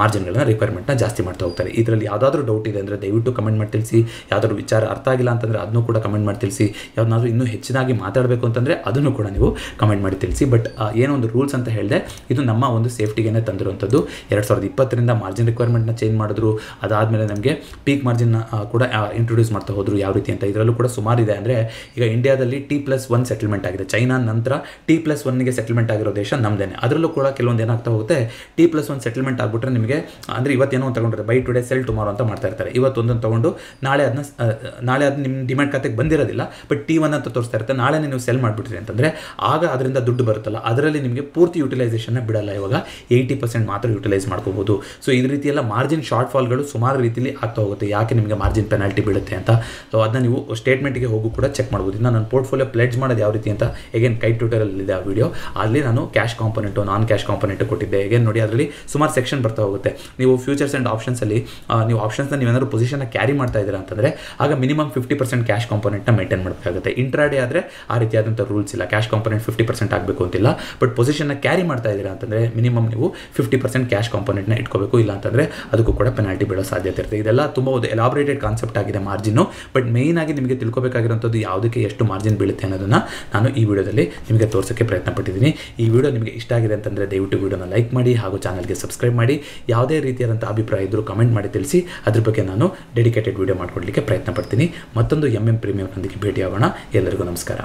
ಮಾರ್ಜಿನ್ಗಳನ್ನ ರಿಕ್ವೈರ್ಮೆಂಟ್ನ ಜಾಸ್ತಿ ಮಾಡ್ತಾ ಹೋಗ್ತಾರೆ ಇದರಲ್ಲಿ ಯಾವುದಾದ್ರೂ ಡೌಟ್ ಇದೆ ಅಂದರೆ ದಯವಿಟ್ಟು ಕಮೆಂಟ್ ಮಾಡಿ ತಿಳಿಸಿ ಯಾವುದಾದ್ರೂ ವಿಚಾರ ಅರ್ಥ ಆಗಿಲ್ಲ ಅಂತಂದರೆ ಅದನ್ನು ಕೂಡ ಕಮೆಂಟ್ ಮಾಡಿ ತಿಳಿಸಿ ಯಾವುದಾದ್ರೂ ಇನ್ನೂ ಹೆಚ್ಚಿನಾಗಿ ಮಾತಾಡಬೇಕು ಅಂತಂದರೆ ಅದನ್ನು ಕೂಡ ನೀವು ಕಮೆಂಟ್ ಮಾಡಿ ತಿಳಿಸಿ ಬಟ್ ಏನೊಂದು ರೂಲ್ಸ್ ಅಂತ ಹೇಳಿದೆ ಇದು ನಮ್ಮ ಒಂದು ಸೇಫ್ಟಿಗೆನೇ ತಂದಿರುವಂಥದ್ದು ಎರಡು ಸಾವಿರದ ಇಪ್ಪತ್ತರಿಂದ ಮಾರ್ಜಿನ್ ರಿಕ್ವೈರ್ಮೆಂಟ್ನ ಚೇಂಜ್ ಮಾಡಿದ್ರು ಅದಾದಮೇಲೆ ನಮಗೆ ಪೀಕ್ ಮಾರ್ಜಿನ್ನ ಕೂಡ ಇಂಟ್ರೊಡ್ಯೂಸ್ ಮಾಡ್ತಾ ಹೋದ್ರು ಯಾವ ರೀತಿ ಅಂತ ಇದರಲ್ಲೂ ಕೂಡ ಸುಮಾರು ಇದೆ ಅಂದರೆ ಈಗ ಇಂಡಿಯಾದಲ್ಲಿ ಟಿ ಪ್ಲಸ್ ಒನ್ ಸೆಟಲ್ಮೆಂಟ್ ಆಗಿದೆ ಚೈನಾ ನಂತರ ಟಿ ಪ್ಲಸ್ ಒನ್ಗೆ ಸೆಟಲ್ಮೆಂಟ್ ಆಗಿರೋ ದೇಶ ನಮ್ದೇನೆ ಅದರಲ್ಲೂ ಕೂಡ ಕೆಲವೊಂದು ಏನಾಗ್ತಾ ಹೋಗುತ್ತೆ ಟಿ ಪ್ಲಸ್ ಒನ್ ಸೆಟಲ್ಮೆಂಟ್ ಆಗಿಬಿಟ್ರೆ ನಿಮಗೆ ಅಂದರೆ ಇವತ್ತೇನೋ ಒಂದು ತಗೊಂಡ್ರೆ ಬೈ ಟುಡೇ ಸೆಲ್ ಟುಮಾರೋ ಅಂತ ಮಾಡ್ತಾ ಇರ್ತಾರೆ ತಗೊಂಡು ತೊಗೊಂಡು ನಾಳೆ ಅದನ್ನ ನಾಳೆ ಅದು ನಿಮ್ಮ ಡಿಮ್ಯಾಂಡ್ ಖಾತೆಗೆ ಬಂದಿರೋದಿಲ್ಲ ಬಟ್ ಟಿ ಒನ್ ಅಂತ ತೋರಿಸ್ತಾ ಇರುತ್ತೆ ನಾಳೆ ನೀವು ಸೆಲ್ ಮಾಡಿಬಿಟ್ರಿ ಅಂತಂದರೆ ಆಗ ಅದರಿಂದ ದುಡ್ಡು ಬರುತ್ತಲ್ಲ ಅದರಲ್ಲಿ ನಿಮಗೆ ಪೂರ್ತಿ ಯುಟಿಲೈಸೇಷನ್ನ ಬಿಡಲ್ಲ ಇವಾಗ ಏಯ್ಟಿ ಪರ್ಸೆಂಟ್ ಮಾತ್ರ ಯುಟಿಲೈಸ್ ಮಾಡ್ಕೋಬೋದು ಸೊ ಈ ರೀತಿಯೆಲ್ಲ ಮಾರ್ಜಿನ್ ಶಾರ್ಟ್ ಫಾಲ್ಗಳು ಸುಮಾರು ರೀತಿಯಲ್ಲಿ ಆಗ್ತಾ ಹೋಗುತ್ತೆ ಯಾಕೆ ನಿಮಗೆ ಮಾರ್ಜಿನ್ ಪೆನಾಲ್ಟಿ ಬೀಳುತ್ತೆ ಅಂತ ಸೊ ಅದನ್ನ ನೀವು ಸ್ಟೇಟ್ಮೆಂಟ್ಗೆ ಹೋಗು ಕೂಡ ಚೆಕ್ ಮಾಡ್ಬೋದು ಇನ್ನು ನನ್ನ ಪೋರ್ಟ್ಫೋಲಿಯೋ ಪ್ಲೆಡ್ಜ್ ಮಾಡೋದು ಯಾವ ರೀತಿ ಅಂತ ಕೈ ಟ್ವಿಟರಲ್ಲಿ ಇದೆ ಆ ವಿಡಿಯೋ ಅಲ್ಲಿ ನಾನು cash component non cash component ಕೊಟ್ಟಿದ್ದೆ ಎಗೇನ್ ನೋಡಿ ಅದರಲ್ಲಿ ಸುಮಾರು ಸೆಕ್ಷನ್ ಬರ್ತಾ ಹೋಗುತ್ತೆ ನೀವು ಫ್ಯೂಚರ್ಸ್ ಆ್ಯಂಡ್ ಆಪ್ಷನ್ಸಲ್ಲಿ ನೀವು ಆಪ್ಷನ್ಸ್ನ ನೀವೇನಾದ್ರು ಪೊಸಿಷನ್ನ ಕ್ಯಾರಿ ಮಾಡ್ತಾ ಇದ್ದೀರಾ ಅಂತಂದರೆ ಆಗ ಮಿನಿಮಮ್ ಫಿಫ್ಟಿ ಪರ್ಸೆಂಟ್ ಕ್ಯಾಶ್ ಕಾಂಪೊನೆಂಟ್ನ ಮೇಂಟೈನ್ ಮಾಡಬೇಕಾಗುತ್ತೆ ಇಂಟ್ರಾಡೇ ಆದರೆ ಆ ರೀತಿಯಾದಂಥ ರೂಲ್ಸ್ ಇಲ್ಲ ಕ್ಯಾಶ್ ಕಾಂಪೊನೆಂಟ್ ಫಿಫ್ಟಿ ಪರ್ಸೆಂಟ್ ಆಗಬೇಕು ಅಂತಿಲ್ಲ ಬಟ್ ಪೊಸಿಷನ್ನ ಕ್ಯಾರಿ ಮಾಡ್ತಾ ಇದ್ದೀರಾ ಅಂತಂದರೆ ಮಿನಿಮಮ್ ನೀವು ಫಿಫ್ಟಿ ಪರ್ಸೆಂಟ್ ಕ್ಯಾಶ್ ಕಾಂಪೊನೆಂಟ್ನ ಇಟ್ಕೋಬೇಕು ಇಲ್ಲ ಅಂತಂದರೆ ಅದಕ್ಕೂ ಕೂಡ ಪೆನಾಲ್ಟಿ ಬೀಳೋ ಸಾಧ್ಯತೆ ಇರುತ್ತೆ ಇದೆಲ್ಲ ತುಂಬ ಒಂದು ಎಲಾಬ್ರೇಟೆಡ್ ಕಾನ್ಸೆಪ್ಟ್ ಆಗಿದೆ ಮಾರ್ಜಿನ್ನು ಬಟ್ ಮೇಯ್ನ್ ಆಗಿ ನಿಮಗೆ ತಿಳ್ಕೋಬೇಕಾಗಿರೋಂಥದ್ದು ಯಾವುದಕ್ಕೆ ಎಷ್ಟು ಮಾರ್ಜಿನ್ ಬೀಳುತ್ತೆ ಅನ್ನೋದನ್ನು ನಾನು ಈ ವಿಡಿಯೋದಲ್ಲಿ ನಿಮಗೆ ತೋರಿಸೋಕ್ಕೆ ಪ್ರಯತ್ನ ಪಟ್ಟಿದ್ದೀನಿ ಈ ವಿಡಿಯೋ ನಿಮಗೆ ಇಷ್ಟ ಆಗಿದೆ ಅಂತಂದರೆ ದಯವಿಟ್ಟು ವಿಡಿಯೋನ ಲೈಕ್ ಮಾಡಿ ಹಾಗೂ ಚಾನಲ್ಗೆ ಸಬ್ಸ್ಕ್ರೈಬ್ ಮಾಡಿ ಯಾವುದೇ ರೀತಿಯಾದಂಥ ಅಭಿಪ್ರಾಯ ಇದ್ದರೂ ಕಮೆಂಟ್ ಮಾಡಿ ತಿಳಿಸಿ ಅದ್ರ ಬಗ್ಗೆ ನಾನು ಡೆಡಿಕೇಟೆಡ್ ವಿಡಿಯೋ ಮಾಡಿಕೊಡ್ಲಿಕ್ಕೆ ಪ್ರಯತ್ನ ಪಡ್ತೀನಿ ಮತ್ತೊಂದು ಎಂ ಎಂ ಪ್ರೀಮಿಯಂನೊಂದಿಗೆ ಭೇಟಿಯಾಗೋಣ ಎಲ್ಲರಿಗೂ ನಮಸ್ಕಾರ